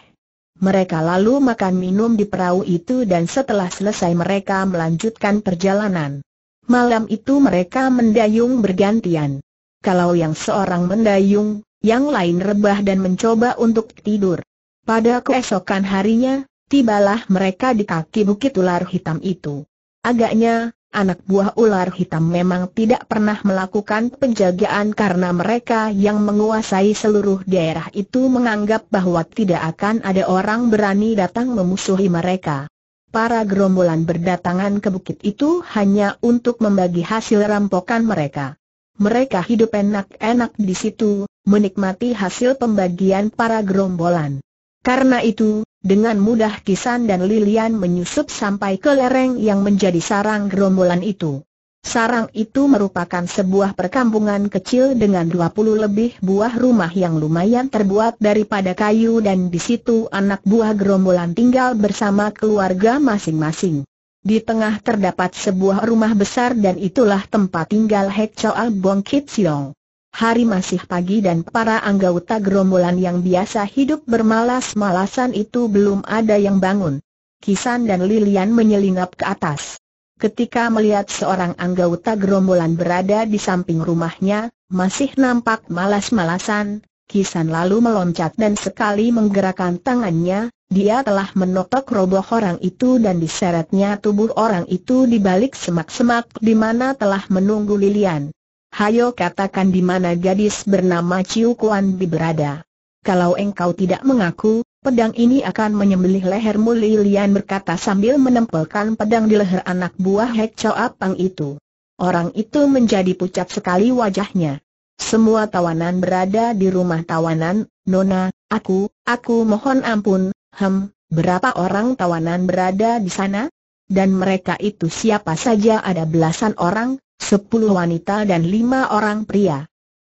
Mereka lalu makan minum di perahu itu dan setelah selesai mereka melanjutkan perjalanan. Malam itu mereka mendayung bergantian. Kalau yang seorang mendayung, yang lain rebah dan mencoba untuk tidur. Pada keesokan harinya, tibalah mereka di kaki bukit ular hitam itu. Agaknya, Anak buah ular hitam memang tidak pernah melakukan penjagaan karena mereka yang menguasai seluruh daerah itu menganggap bahwa tidak akan ada orang berani datang memusuhi mereka. Para gerombolan berdatangan ke bukit itu hanya untuk membagi hasil rampokan mereka. Mereka hidup enak-enak di situ, menikmati hasil pembagian para gerombolan. Karena itu, dengan mudah Kisan dan Lilian menyusup sampai ke lereng yang menjadi sarang gerombolan itu. Sarang itu merupakan sebuah perkampungan kecil dengan 20 lebih buah rumah yang lumayan terbuat daripada kayu dan di situ anak buah gerombolan tinggal bersama keluarga masing-masing. Di tengah terdapat sebuah rumah besar dan itulah tempat tinggal Hek Bongkit Bong Siong. Hari masih pagi dan para anggota gerombolan yang biasa hidup bermalas-malasan itu belum ada yang bangun. Kisan dan Lilian menyelinap ke atas. Ketika melihat seorang anggota gerombolan berada di samping rumahnya, masih nampak malas-malasan, Kisan lalu meloncat dan sekali menggerakkan tangannya, dia telah menotok roboh orang itu dan diseretnya tubuh orang itu di balik semak-semak di mana telah menunggu Lilian. Hayo katakan di mana gadis bernama Ciu Kuan Bi berada. Kalau engkau tidak mengaku, pedang ini akan menyembelih lehermu Lilian berkata sambil menempelkan pedang di leher anak buah Hek Chow Apang itu. Orang itu menjadi pucat sekali wajahnya. Semua tawanan berada di rumah tawanan, Nona, aku, aku mohon ampun, hem, berapa orang tawanan berada di sana? Dan mereka itu siapa saja ada belasan orang, sepuluh wanita dan lima orang pria.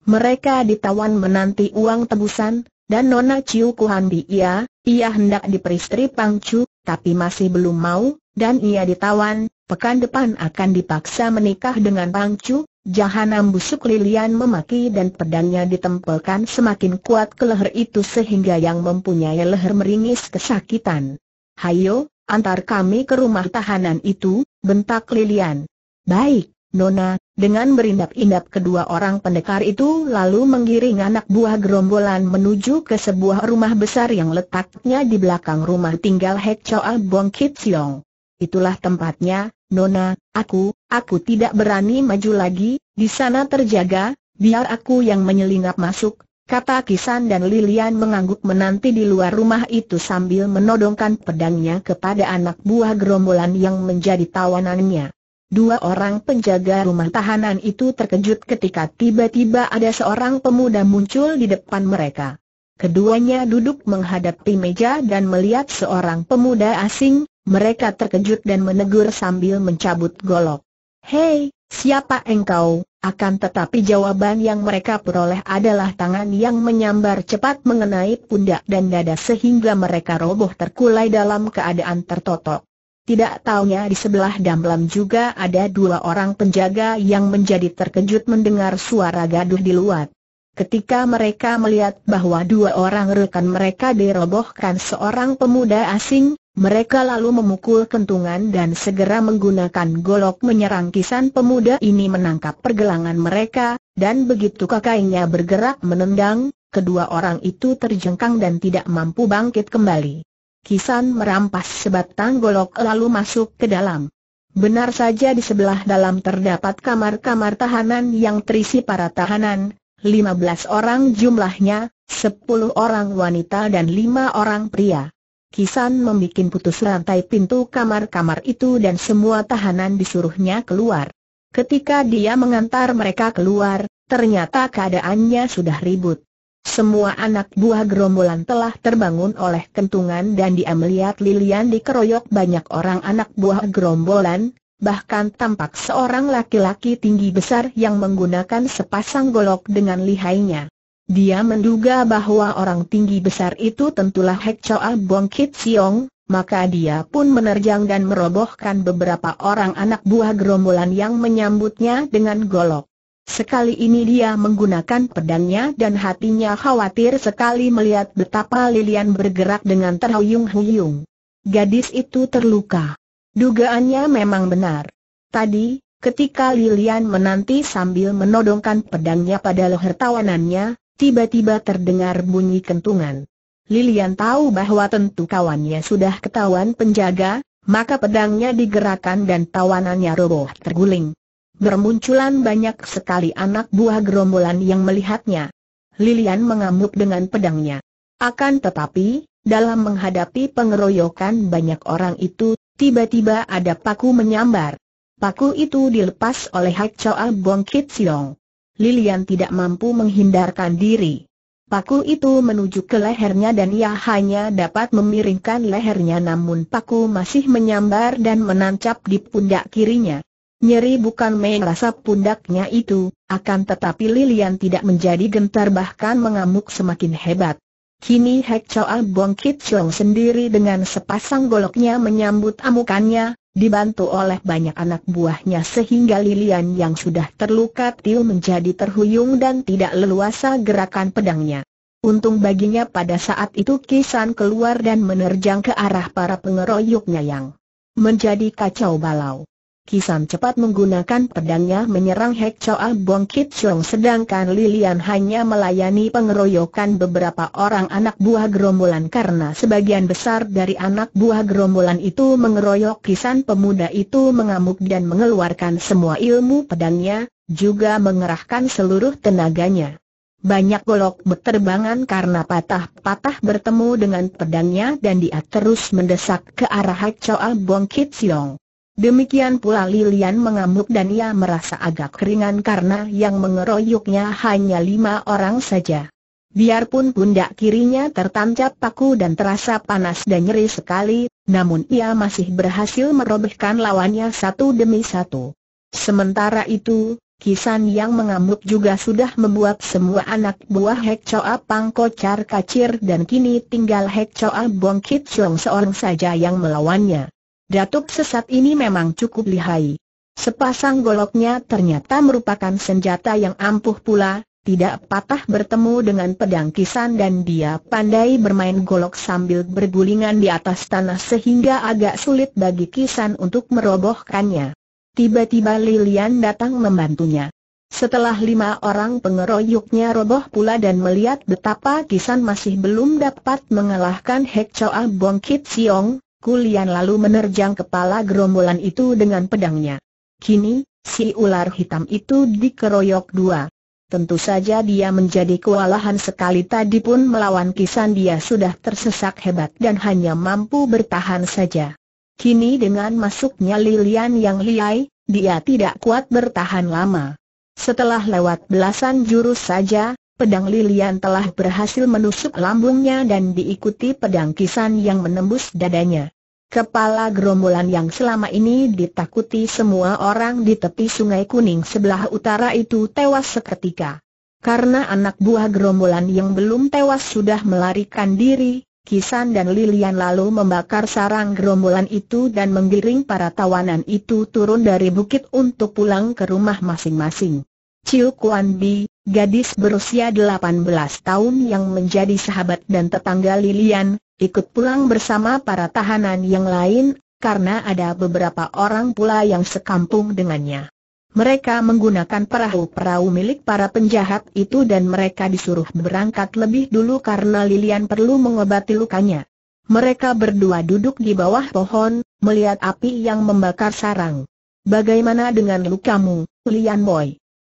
Mereka ditawan menanti uang tebusan, dan Nona Ciu Bi ia, ia hendak diperistri Pangcu, tapi masih belum mau, dan ia ditawan, pekan depan akan dipaksa menikah dengan Pangcu, jahanam busuk Lilian memaki dan pedangnya ditempelkan semakin kuat ke leher itu sehingga yang mempunyai leher meringis kesakitan. Hayo, antar kami ke rumah tahanan itu, bentak Lilian. Baik. Nona, dengan berindap-indap kedua orang pendekar itu lalu menggiring anak buah gerombolan menuju ke sebuah rumah besar yang letaknya di belakang rumah tinggal Hek Choa Bong Kit Siong. Itulah tempatnya, Nona, aku, aku tidak berani maju lagi, di sana terjaga, biar aku yang menyelinap masuk, kata Kisan dan Lilian mengangguk menanti di luar rumah itu sambil menodongkan pedangnya kepada anak buah gerombolan yang menjadi tawanannya. Dua orang penjaga rumah tahanan itu terkejut ketika tiba-tiba ada seorang pemuda muncul di depan mereka. Keduanya duduk menghadapi meja dan melihat seorang pemuda asing, mereka terkejut dan menegur sambil mencabut golok. Hei, siapa engkau? Akan tetapi jawaban yang mereka peroleh adalah tangan yang menyambar cepat mengenai pundak dan dada sehingga mereka roboh terkulai dalam keadaan tertotok. Tidak taunya di sebelah Damlam juga ada dua orang penjaga yang menjadi terkejut mendengar suara gaduh di luar. Ketika mereka melihat bahwa dua orang rekan mereka dirobohkan seorang pemuda asing, mereka lalu memukul kentungan dan segera menggunakan golok menyerang kisan pemuda ini menangkap pergelangan mereka, dan begitu kakaknya bergerak menendang, kedua orang itu terjengkang dan tidak mampu bangkit kembali. Kisan merampas sebatang golok lalu masuk ke dalam. Benar saja di sebelah dalam terdapat kamar-kamar tahanan yang terisi para tahanan, 15 orang jumlahnya, 10 orang wanita dan 5 orang pria. Kisan membuat putus rantai pintu kamar-kamar itu dan semua tahanan disuruhnya keluar. Ketika dia mengantar mereka keluar, ternyata keadaannya sudah ribut. Semua anak buah gerombolan telah terbangun oleh kentungan dan dia melihat Lilian dikeroyok banyak orang anak buah gerombolan, bahkan tampak seorang laki-laki tinggi besar yang menggunakan sepasang golok dengan lihainya. Dia menduga bahwa orang tinggi besar itu tentulah Hek Choa Bong Kit Siong, maka dia pun menerjang dan merobohkan beberapa orang anak buah gerombolan yang menyambutnya dengan golok. Sekali ini dia menggunakan pedangnya dan hatinya khawatir sekali melihat betapa Lilian bergerak dengan terhuyung-huyung. Gadis itu terluka. Dugaannya memang benar. Tadi, ketika Lilian menanti sambil menodongkan pedangnya pada leher tawanannya, tiba-tiba terdengar bunyi kentungan. Lilian tahu bahwa tentu kawannya sudah ketahuan penjaga, maka pedangnya digerakkan dan tawanannya roboh terguling. Bermunculan banyak sekali anak buah gerombolan yang melihatnya. Lilian mengamuk dengan pedangnya. Akan tetapi, dalam menghadapi pengeroyokan banyak orang itu, tiba-tiba ada paku menyambar. Paku itu dilepas oleh Hak Al Bong Kit Siong. Lilian tidak mampu menghindarkan diri. Paku itu menuju ke lehernya dan ia hanya dapat memiringkan lehernya namun paku masih menyambar dan menancap di pundak kirinya. Nyeri bukan main rasa pundaknya itu, akan tetapi Lilian tidak menjadi gentar bahkan mengamuk semakin hebat. Kini Hek Choa Bong Kit Chong sendiri dengan sepasang goloknya menyambut amukannya, dibantu oleh banyak anak buahnya sehingga Lilian yang sudah terluka tiu menjadi terhuyung dan tidak leluasa gerakan pedangnya. Untung baginya pada saat itu kisan keluar dan menerjang ke arah para pengeroyoknya yang menjadi kacau balau. Kisan cepat menggunakan pedangnya menyerang Hek Choa Bong Kit Chong sedangkan Lilian hanya melayani pengeroyokan beberapa orang anak buah gerombolan karena sebagian besar dari anak buah gerombolan itu mengeroyok kisan pemuda itu mengamuk dan mengeluarkan semua ilmu pedangnya, juga mengerahkan seluruh tenaganya. Banyak golok berterbangan karena patah-patah bertemu dengan pedangnya dan dia terus mendesak ke arah Hek Choa Bong Kit Chong. Demikian pula Lilian mengamuk dan ia merasa agak keringan karena yang mengeroyoknya hanya lima orang saja. Biarpun pundak kirinya tertancap paku dan terasa panas dan nyeri sekali, namun ia masih berhasil merobohkan lawannya satu demi satu. Sementara itu, Kisan yang mengamuk juga sudah membuat semua anak buah Hek Choa Pang kocar kacir dan kini tinggal Hek Choa Bong Kit Chong seorang saja yang melawannya. Datuk sesat ini memang cukup lihai. Sepasang goloknya ternyata merupakan senjata yang ampuh pula, tidak patah bertemu dengan pedang kisan dan dia pandai bermain golok sambil bergulingan di atas tanah sehingga agak sulit bagi kisan untuk merobohkannya. Tiba-tiba Lilian datang membantunya. Setelah lima orang pengeroyoknya roboh pula dan melihat betapa kisan masih belum dapat mengalahkan Hek Choa Bong Kit Siong, Kulian lalu menerjang kepala gerombolan itu dengan pedangnya. Kini, si ular hitam itu dikeroyok dua. Tentu saja dia menjadi kewalahan sekali tadi pun melawan kisan dia sudah tersesak hebat dan hanya mampu bertahan saja. Kini dengan masuknya Lilian yang liai, dia tidak kuat bertahan lama. Setelah lewat belasan jurus saja, Pedang Lilian telah berhasil menusuk lambungnya dan diikuti pedang kisan yang menembus dadanya. Kepala gerombolan yang selama ini ditakuti semua orang di tepi sungai kuning sebelah utara itu tewas seketika. Karena anak buah gerombolan yang belum tewas sudah melarikan diri, Kisan dan Lilian lalu membakar sarang gerombolan itu dan menggiring para tawanan itu turun dari bukit untuk pulang ke rumah masing-masing. Ciu Kuan Bi, gadis berusia 18 tahun yang menjadi sahabat dan tetangga Lilian, ikut pulang bersama para tahanan yang lain, karena ada beberapa orang pula yang sekampung dengannya. Mereka menggunakan perahu-perahu milik para penjahat itu dan mereka disuruh berangkat lebih dulu karena Lilian perlu mengobati lukanya. Mereka berdua duduk di bawah pohon, melihat api yang membakar sarang. Bagaimana dengan lukamu, Lian Boy?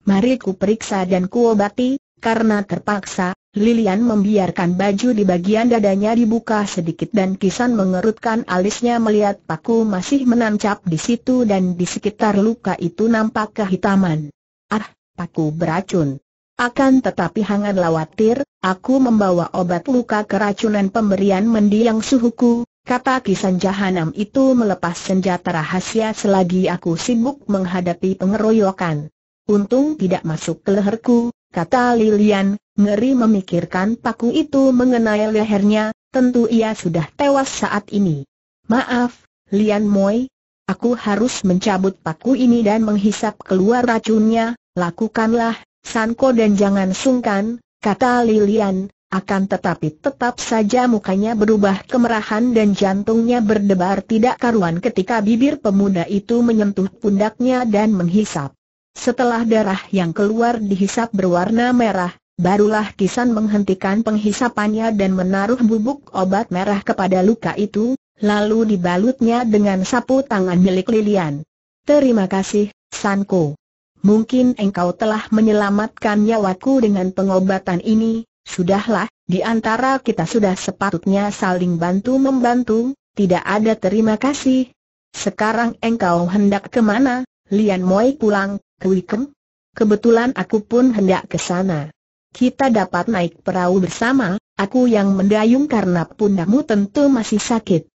mari ku periksa dan kuobati, karena terpaksa, Lilian membiarkan baju di bagian dadanya dibuka sedikit dan Kisan mengerutkan alisnya melihat paku masih menancap di situ dan di sekitar luka itu nampak kehitaman. Ah, paku beracun. Akan tetapi hangat lawatir, aku membawa obat luka keracunan pemberian mendiang suhuku, Kata kisan jahanam itu melepas senjata rahasia selagi aku sibuk menghadapi pengeroyokan. Untung tidak masuk ke leherku, kata Lilian, ngeri memikirkan paku itu mengenai lehernya, tentu ia sudah tewas saat ini. Maaf, Lian Moy, aku harus mencabut paku ini dan menghisap keluar racunnya, lakukanlah, Sanko dan jangan sungkan, kata Lilian, akan tetapi tetap saja mukanya berubah kemerahan dan jantungnya berdebar tidak karuan ketika bibir pemuda itu menyentuh pundaknya dan menghisap. Setelah darah yang keluar dihisap berwarna merah, barulah Kisan menghentikan penghisapannya dan menaruh bubuk obat merah kepada luka itu, lalu dibalutnya dengan sapu tangan milik Lilian. Terima kasih, Sanko. Mungkin engkau telah menyelamatkan nyawaku dengan pengobatan ini, sudahlah, di antara kita sudah sepatutnya saling bantu-membantu, tidak ada terima kasih. Sekarang engkau hendak kemana? Lian Moi pulang, Kuikem? Kebetulan aku pun hendak ke sana. Kita dapat naik perahu bersama, aku yang mendayung karena pundamu tentu masih sakit.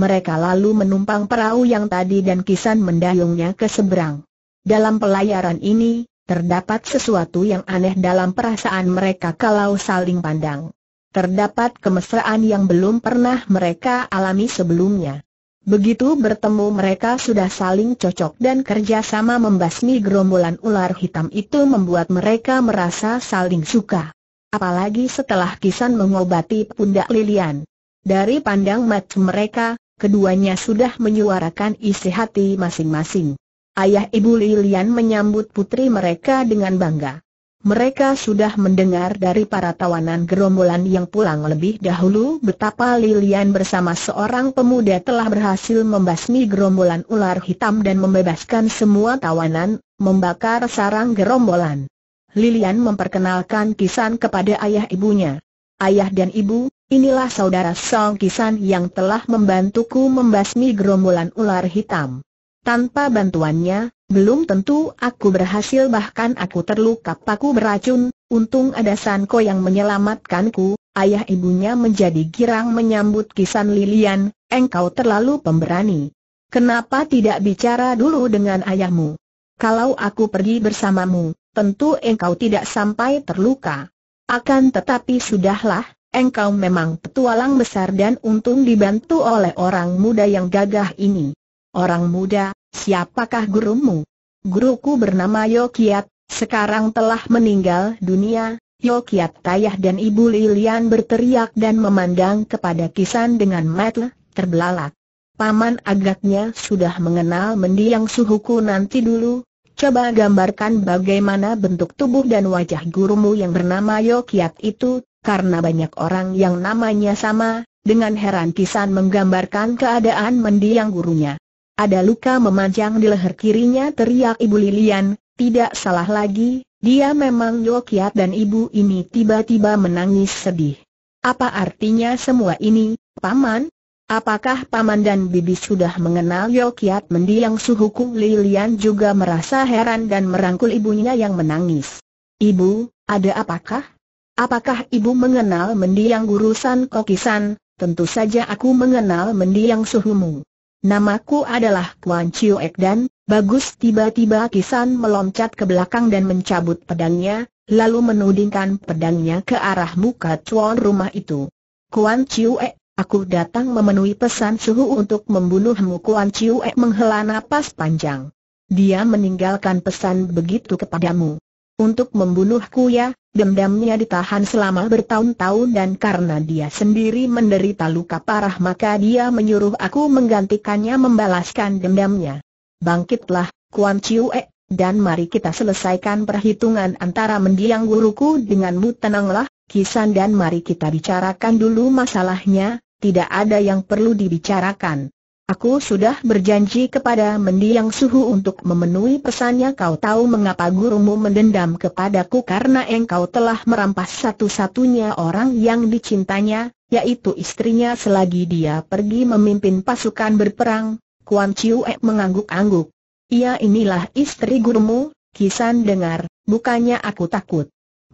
Mereka lalu menumpang perahu yang tadi dan kisan mendayungnya ke seberang. Dalam pelayaran ini, terdapat sesuatu yang aneh dalam perasaan mereka kalau saling pandang. Terdapat kemesraan yang belum pernah mereka alami sebelumnya. Begitu bertemu mereka sudah saling cocok dan kerjasama membasmi gerombolan ular hitam itu membuat mereka merasa saling suka. Apalagi setelah Kisan mengobati pundak Lilian. Dari pandang mata mereka, keduanya sudah menyuarakan isi hati masing-masing. Ayah ibu Lilian menyambut putri mereka dengan bangga. Mereka sudah mendengar dari para tawanan gerombolan yang pulang lebih dahulu betapa Lilian bersama seorang pemuda telah berhasil membasmi gerombolan ular hitam dan membebaskan semua tawanan, membakar sarang gerombolan. Lilian memperkenalkan Kisan kepada ayah ibunya. Ayah dan ibu, inilah saudara Song Kisan yang telah membantuku membasmi gerombolan ular hitam. Tanpa bantuannya, belum tentu aku berhasil bahkan aku terluka paku beracun, untung ada Sanko yang menyelamatkanku, ayah ibunya menjadi girang menyambut kisan Lilian, engkau terlalu pemberani. Kenapa tidak bicara dulu dengan ayahmu? Kalau aku pergi bersamamu, tentu engkau tidak sampai terluka. Akan tetapi sudahlah, engkau memang petualang besar dan untung dibantu oleh orang muda yang gagah ini. Orang muda, siapakah gurumu? Guruku bernama Yokiat, sekarang telah meninggal dunia. Yokiat Tayah dan Ibu Lilian berteriak dan memandang kepada Kisan dengan mata terbelalak. Paman agaknya sudah mengenal mendiang suhuku nanti dulu. Coba gambarkan bagaimana bentuk tubuh dan wajah gurumu yang bernama Yokiat itu, karena banyak orang yang namanya sama, dengan heran Kisan menggambarkan keadaan mendiang gurunya. Ada luka memanjang di leher kirinya teriak Ibu Lilian, tidak salah lagi, dia memang Yokiat dan ibu ini tiba-tiba menangis sedih. Apa artinya semua ini, Paman? Apakah Paman dan Bibi sudah mengenal Yokiat mendiang kung Lilian juga merasa heran dan merangkul ibunya yang menangis. Ibu, ada apakah? Apakah ibu mengenal mendiang gurusan kokisan? Tentu saja aku mengenal mendiang suhumu. Namaku adalah Kuan Chiu Ek dan, bagus tiba-tiba Kisan meloncat ke belakang dan mencabut pedangnya, lalu menudingkan pedangnya ke arah muka cuan rumah itu. Kuan Chiu Ek, aku datang memenuhi pesan suhu untuk membunuhmu Kuan Chiu Ek menghela napas panjang. Dia meninggalkan pesan begitu kepadamu. Untuk membunuhku ya, Dendamnya ditahan selama bertahun-tahun dan karena dia sendiri menderita luka parah maka dia menyuruh aku menggantikannya membalaskan dendamnya. Bangkitlah, Kuan Chiu E, dan mari kita selesaikan perhitungan antara mendiang guruku denganmu tenanglah, Kisan dan mari kita bicarakan dulu masalahnya, tidak ada yang perlu dibicarakan. Aku sudah berjanji kepada mendiang suhu untuk memenuhi pesannya kau tahu mengapa gurumu mendendam kepadaku karena engkau telah merampas satu-satunya orang yang dicintanya, yaitu istrinya selagi dia pergi memimpin pasukan berperang, Kuan Chiu mengangguk-angguk. Ia inilah istri gurumu, Kisan dengar, bukannya aku takut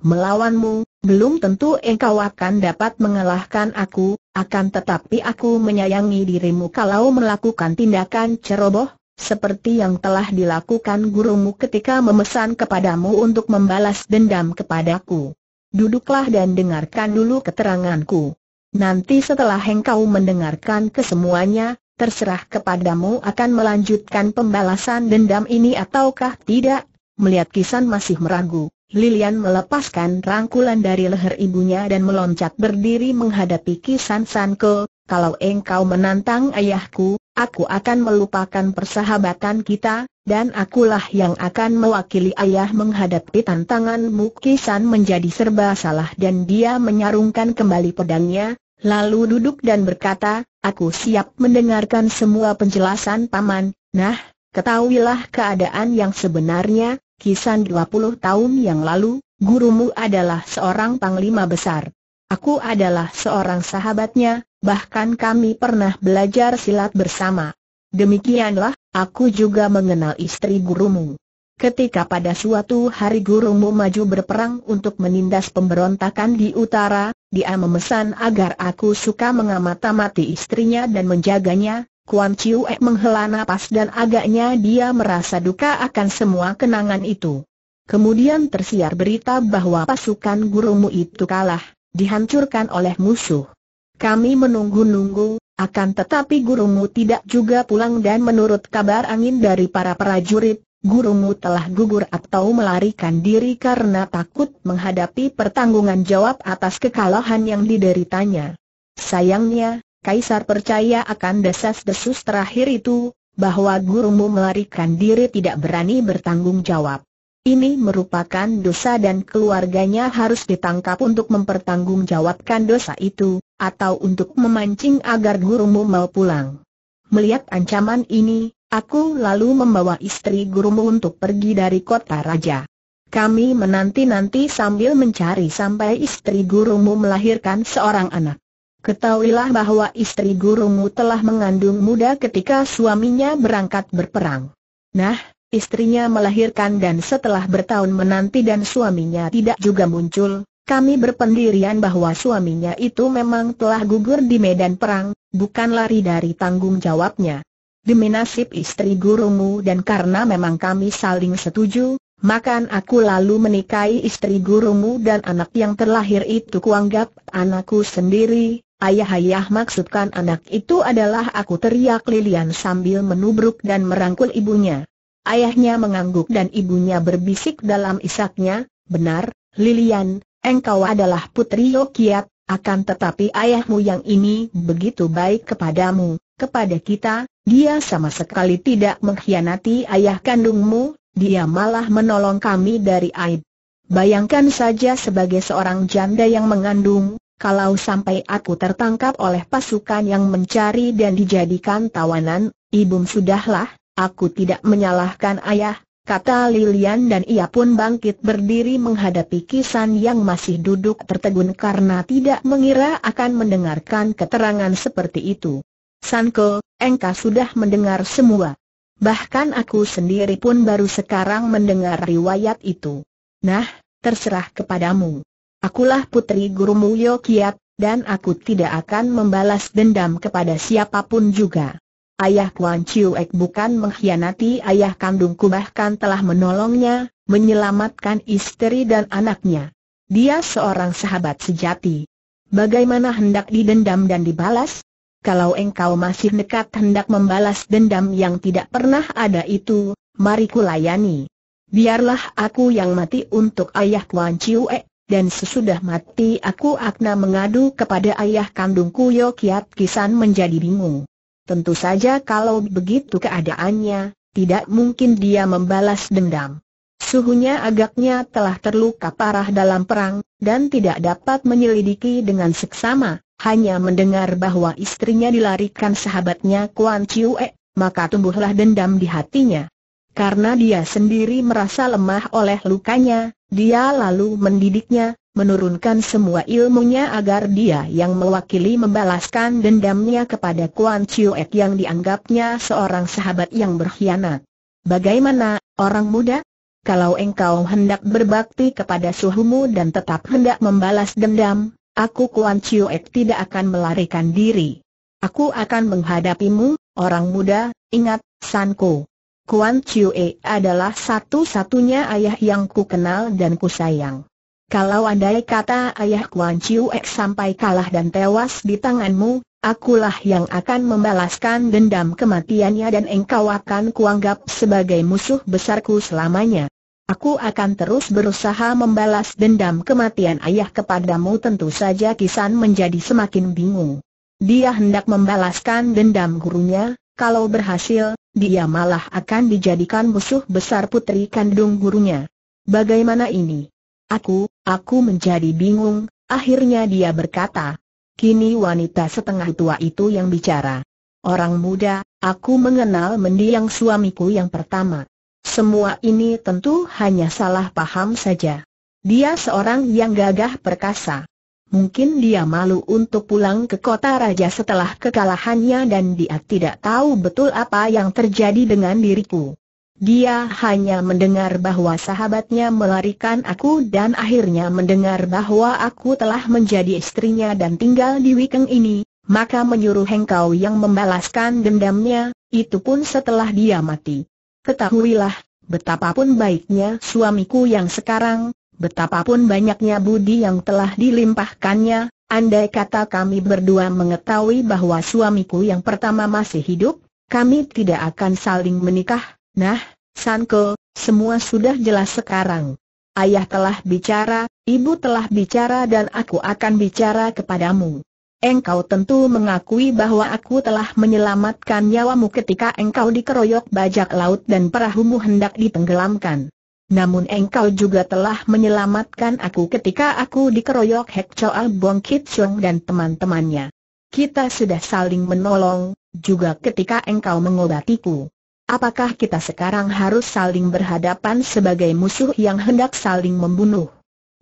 melawanmu, belum tentu engkau akan dapat mengalahkan aku, akan tetapi aku menyayangi dirimu kalau melakukan tindakan ceroboh, seperti yang telah dilakukan gurumu ketika memesan kepadamu untuk membalas dendam kepadaku. Duduklah dan dengarkan dulu keteranganku. Nanti setelah engkau mendengarkan kesemuanya, terserah kepadamu akan melanjutkan pembalasan dendam ini ataukah tidak, melihat kisan masih meragu. Lilian melepaskan rangkulan dari leher ibunya dan meloncat berdiri menghadapi Kisan Sanko, kalau engkau menantang ayahku, aku akan melupakan persahabatan kita, dan akulah yang akan mewakili ayah menghadapi tantanganmu. Kisan menjadi serba salah dan dia menyarungkan kembali pedangnya, lalu duduk dan berkata, aku siap mendengarkan semua penjelasan paman, nah, ketahuilah keadaan yang sebenarnya, kisan 20 tahun yang lalu, gurumu adalah seorang panglima besar. Aku adalah seorang sahabatnya, bahkan kami pernah belajar silat bersama. Demikianlah, aku juga mengenal istri gurumu. Ketika pada suatu hari gurumu maju berperang untuk menindas pemberontakan di utara, dia memesan agar aku suka mengamati-mati istrinya dan menjaganya, Kuan Chiu e menghela nafas dan agaknya dia merasa duka akan semua kenangan itu. Kemudian tersiar berita bahwa pasukan gurumu itu kalah, dihancurkan oleh musuh. Kami menunggu-nunggu, akan tetapi gurumu tidak juga pulang dan menurut kabar angin dari para prajurit, gurumu telah gugur atau melarikan diri karena takut menghadapi pertanggungan jawab atas kekalahan yang dideritanya. Sayangnya, Kaisar percaya akan desas-desus terakhir itu, bahwa gurumu melarikan diri tidak berani bertanggung jawab. Ini merupakan dosa dan keluarganya harus ditangkap untuk mempertanggungjawabkan dosa itu, atau untuk memancing agar gurumu mau pulang. Melihat ancaman ini, aku lalu membawa istri gurumu untuk pergi dari kota raja. Kami menanti-nanti sambil mencari sampai istri gurumu melahirkan seorang anak. Ketahuilah bahwa istri gurumu telah mengandung muda ketika suaminya berangkat berperang. Nah, istrinya melahirkan dan setelah bertahun menanti dan suaminya tidak juga muncul, kami berpendirian bahwa suaminya itu memang telah gugur di medan perang, bukan lari dari tanggung jawabnya. Demi nasib istri gurumu dan karena memang kami saling setuju, maka aku lalu menikahi istri gurumu dan anak yang terlahir itu kuanggap anakku sendiri, Ayah-ayah maksudkan anak itu adalah aku teriak Lilian sambil menubruk dan merangkul ibunya. Ayahnya mengangguk dan ibunya berbisik dalam isaknya, benar, Lilian, engkau adalah putri Yokiat, akan tetapi ayahmu yang ini begitu baik kepadamu, kepada kita, dia sama sekali tidak mengkhianati ayah kandungmu, dia malah menolong kami dari aib. Bayangkan saja sebagai seorang janda yang mengandung, kalau sampai aku tertangkap oleh pasukan yang mencari dan dijadikan tawanan, ibum sudahlah, aku tidak menyalahkan ayah, kata Lilian dan ia pun bangkit berdiri menghadapi Kisan yang masih duduk tertegun karena tidak mengira akan mendengarkan keterangan seperti itu. Sanko, engkau sudah mendengar semua. Bahkan aku sendiri pun baru sekarang mendengar riwayat itu. Nah, terserah kepadamu. Akulah putri guru Mulyo Kiat, dan aku tidak akan membalas dendam kepada siapapun juga. Ayah Kuan Chiu Ek bukan mengkhianati ayah kandungku bahkan telah menolongnya, menyelamatkan istri dan anaknya. Dia seorang sahabat sejati. Bagaimana hendak didendam dan dibalas? Kalau engkau masih nekat hendak membalas dendam yang tidak pernah ada itu, mari kulayani. Biarlah aku yang mati untuk ayah Kuan Chiu Ek dan sesudah mati aku akna mengadu kepada ayah kandungku Yo Kisan menjadi bingung. Tentu saja kalau begitu keadaannya, tidak mungkin dia membalas dendam. Suhunya agaknya telah terluka parah dalam perang, dan tidak dapat menyelidiki dengan seksama, hanya mendengar bahwa istrinya dilarikan sahabatnya Kuan Chiu E, maka tumbuhlah dendam di hatinya. Karena dia sendiri merasa lemah oleh lukanya, dia lalu mendidiknya, menurunkan semua ilmunya agar dia yang mewakili membalaskan dendamnya kepada Kuan Chiu Ek yang dianggapnya seorang sahabat yang berkhianat. Bagaimana, orang muda? Kalau engkau hendak berbakti kepada suhumu dan tetap hendak membalas dendam, aku Kuan Chiu Ek tidak akan melarikan diri. Aku akan menghadapimu, orang muda, ingat, Sanko. Kuan Chiu E adalah satu-satunya ayah yang ku kenal dan ku sayang. Kalau andai kata ayah Kuan Chiu E sampai kalah dan tewas di tanganmu, akulah yang akan membalaskan dendam kematiannya dan engkau akan kuanggap sebagai musuh besarku selamanya. Aku akan terus berusaha membalas dendam kematian ayah kepadamu tentu saja Kisan menjadi semakin bingung. Dia hendak membalaskan dendam gurunya, kalau berhasil, dia malah akan dijadikan musuh besar putri kandung gurunya. Bagaimana ini? Aku, aku menjadi bingung, akhirnya dia berkata. Kini wanita setengah tua itu yang bicara. Orang muda, aku mengenal mendiang suamiku yang pertama. Semua ini tentu hanya salah paham saja. Dia seorang yang gagah perkasa. Mungkin dia malu untuk pulang ke kota raja setelah kekalahannya dan dia tidak tahu betul apa yang terjadi dengan diriku. Dia hanya mendengar bahwa sahabatnya melarikan aku dan akhirnya mendengar bahwa aku telah menjadi istrinya dan tinggal di Wikeng ini, maka menyuruh engkau yang membalaskan dendamnya, itu pun setelah dia mati. Ketahuilah, betapapun baiknya suamiku yang sekarang, Betapapun banyaknya budi yang telah dilimpahkannya, andai kata kami berdua mengetahui bahwa suamiku yang pertama masih hidup, kami tidak akan saling menikah. Nah, Sanko, semua sudah jelas sekarang. Ayah telah bicara, ibu telah bicara dan aku akan bicara kepadamu. Engkau tentu mengakui bahwa aku telah menyelamatkan nyawamu ketika engkau dikeroyok bajak laut dan perahumu hendak ditenggelamkan. Namun engkau juga telah menyelamatkan aku ketika aku dikeroyok Hek Choa Bong Kit Chong dan teman-temannya. Kita sudah saling menolong, juga ketika engkau mengobatiku. Apakah kita sekarang harus saling berhadapan sebagai musuh yang hendak saling membunuh?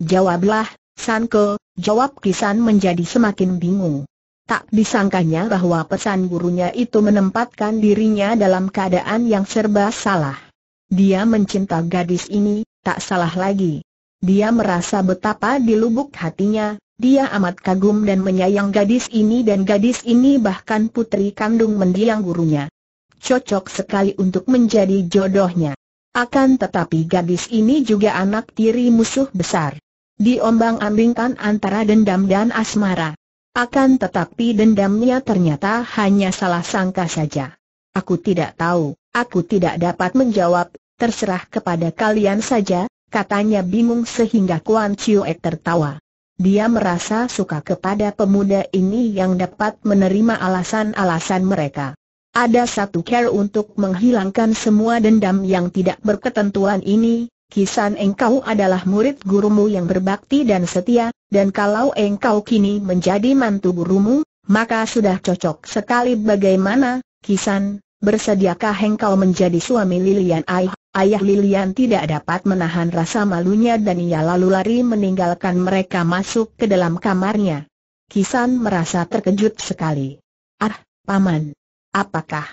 Jawablah, Sanko, jawab Kisan menjadi semakin bingung. Tak disangkanya bahwa pesan gurunya itu menempatkan dirinya dalam keadaan yang serba salah. Dia mencinta gadis ini, tak salah lagi. Dia merasa betapa di lubuk hatinya, dia amat kagum dan menyayang gadis ini dan gadis ini bahkan putri kandung mendiang gurunya. Cocok sekali untuk menjadi jodohnya. Akan tetapi gadis ini juga anak tiri musuh besar. Diombang-ambingkan antara dendam dan asmara. Akan tetapi dendamnya ternyata hanya salah sangka saja. Aku tidak tahu. Aku tidak dapat menjawab, terserah kepada kalian saja, katanya bingung sehingga Kuan Chiuek tertawa. Dia merasa suka kepada pemuda ini yang dapat menerima alasan-alasan mereka. Ada satu care untuk menghilangkan semua dendam yang tidak berketentuan ini, Kisan engkau adalah murid gurumu yang berbakti dan setia, dan kalau engkau kini menjadi mantu gurumu, maka sudah cocok sekali bagaimana, Kisan, Bersediakah engkau menjadi suami Lilian Ayah? Ayah Lilian tidak dapat menahan rasa malunya dan ia lalu lari meninggalkan mereka masuk ke dalam kamarnya. Kisan merasa terkejut sekali. Ah, Paman. Apakah?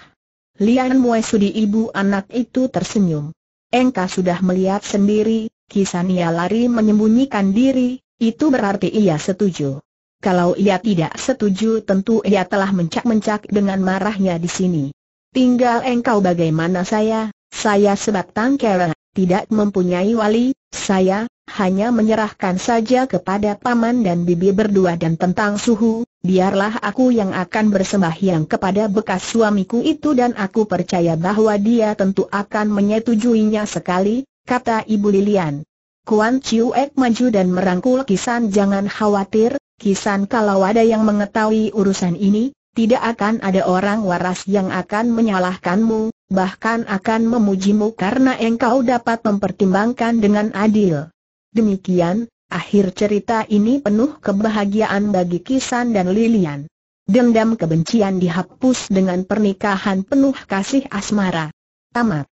Lian Mue Sudi ibu anak itu tersenyum. Engkau sudah melihat sendiri, Kisan ia lari menyembunyikan diri, itu berarti ia setuju. Kalau ia tidak setuju tentu ia telah mencak-mencak dengan marahnya di sini. Tinggal engkau bagaimana saya, saya sebatang kera, tidak mempunyai wali, saya, hanya menyerahkan saja kepada paman dan bibi berdua dan tentang suhu, biarlah aku yang akan bersembahyang kepada bekas suamiku itu dan aku percaya bahwa dia tentu akan menyetujuinya sekali, kata Ibu Lilian. Kuan Chiu Ek maju dan merangkul Kisan jangan khawatir, Kisan kalau ada yang mengetahui urusan ini, tidak akan ada orang waras yang akan menyalahkanmu, bahkan akan memujimu karena engkau dapat mempertimbangkan dengan adil. Demikian, akhir cerita ini penuh kebahagiaan bagi Kisan dan Lilian. Dendam kebencian dihapus dengan pernikahan penuh kasih asmara. Tamat.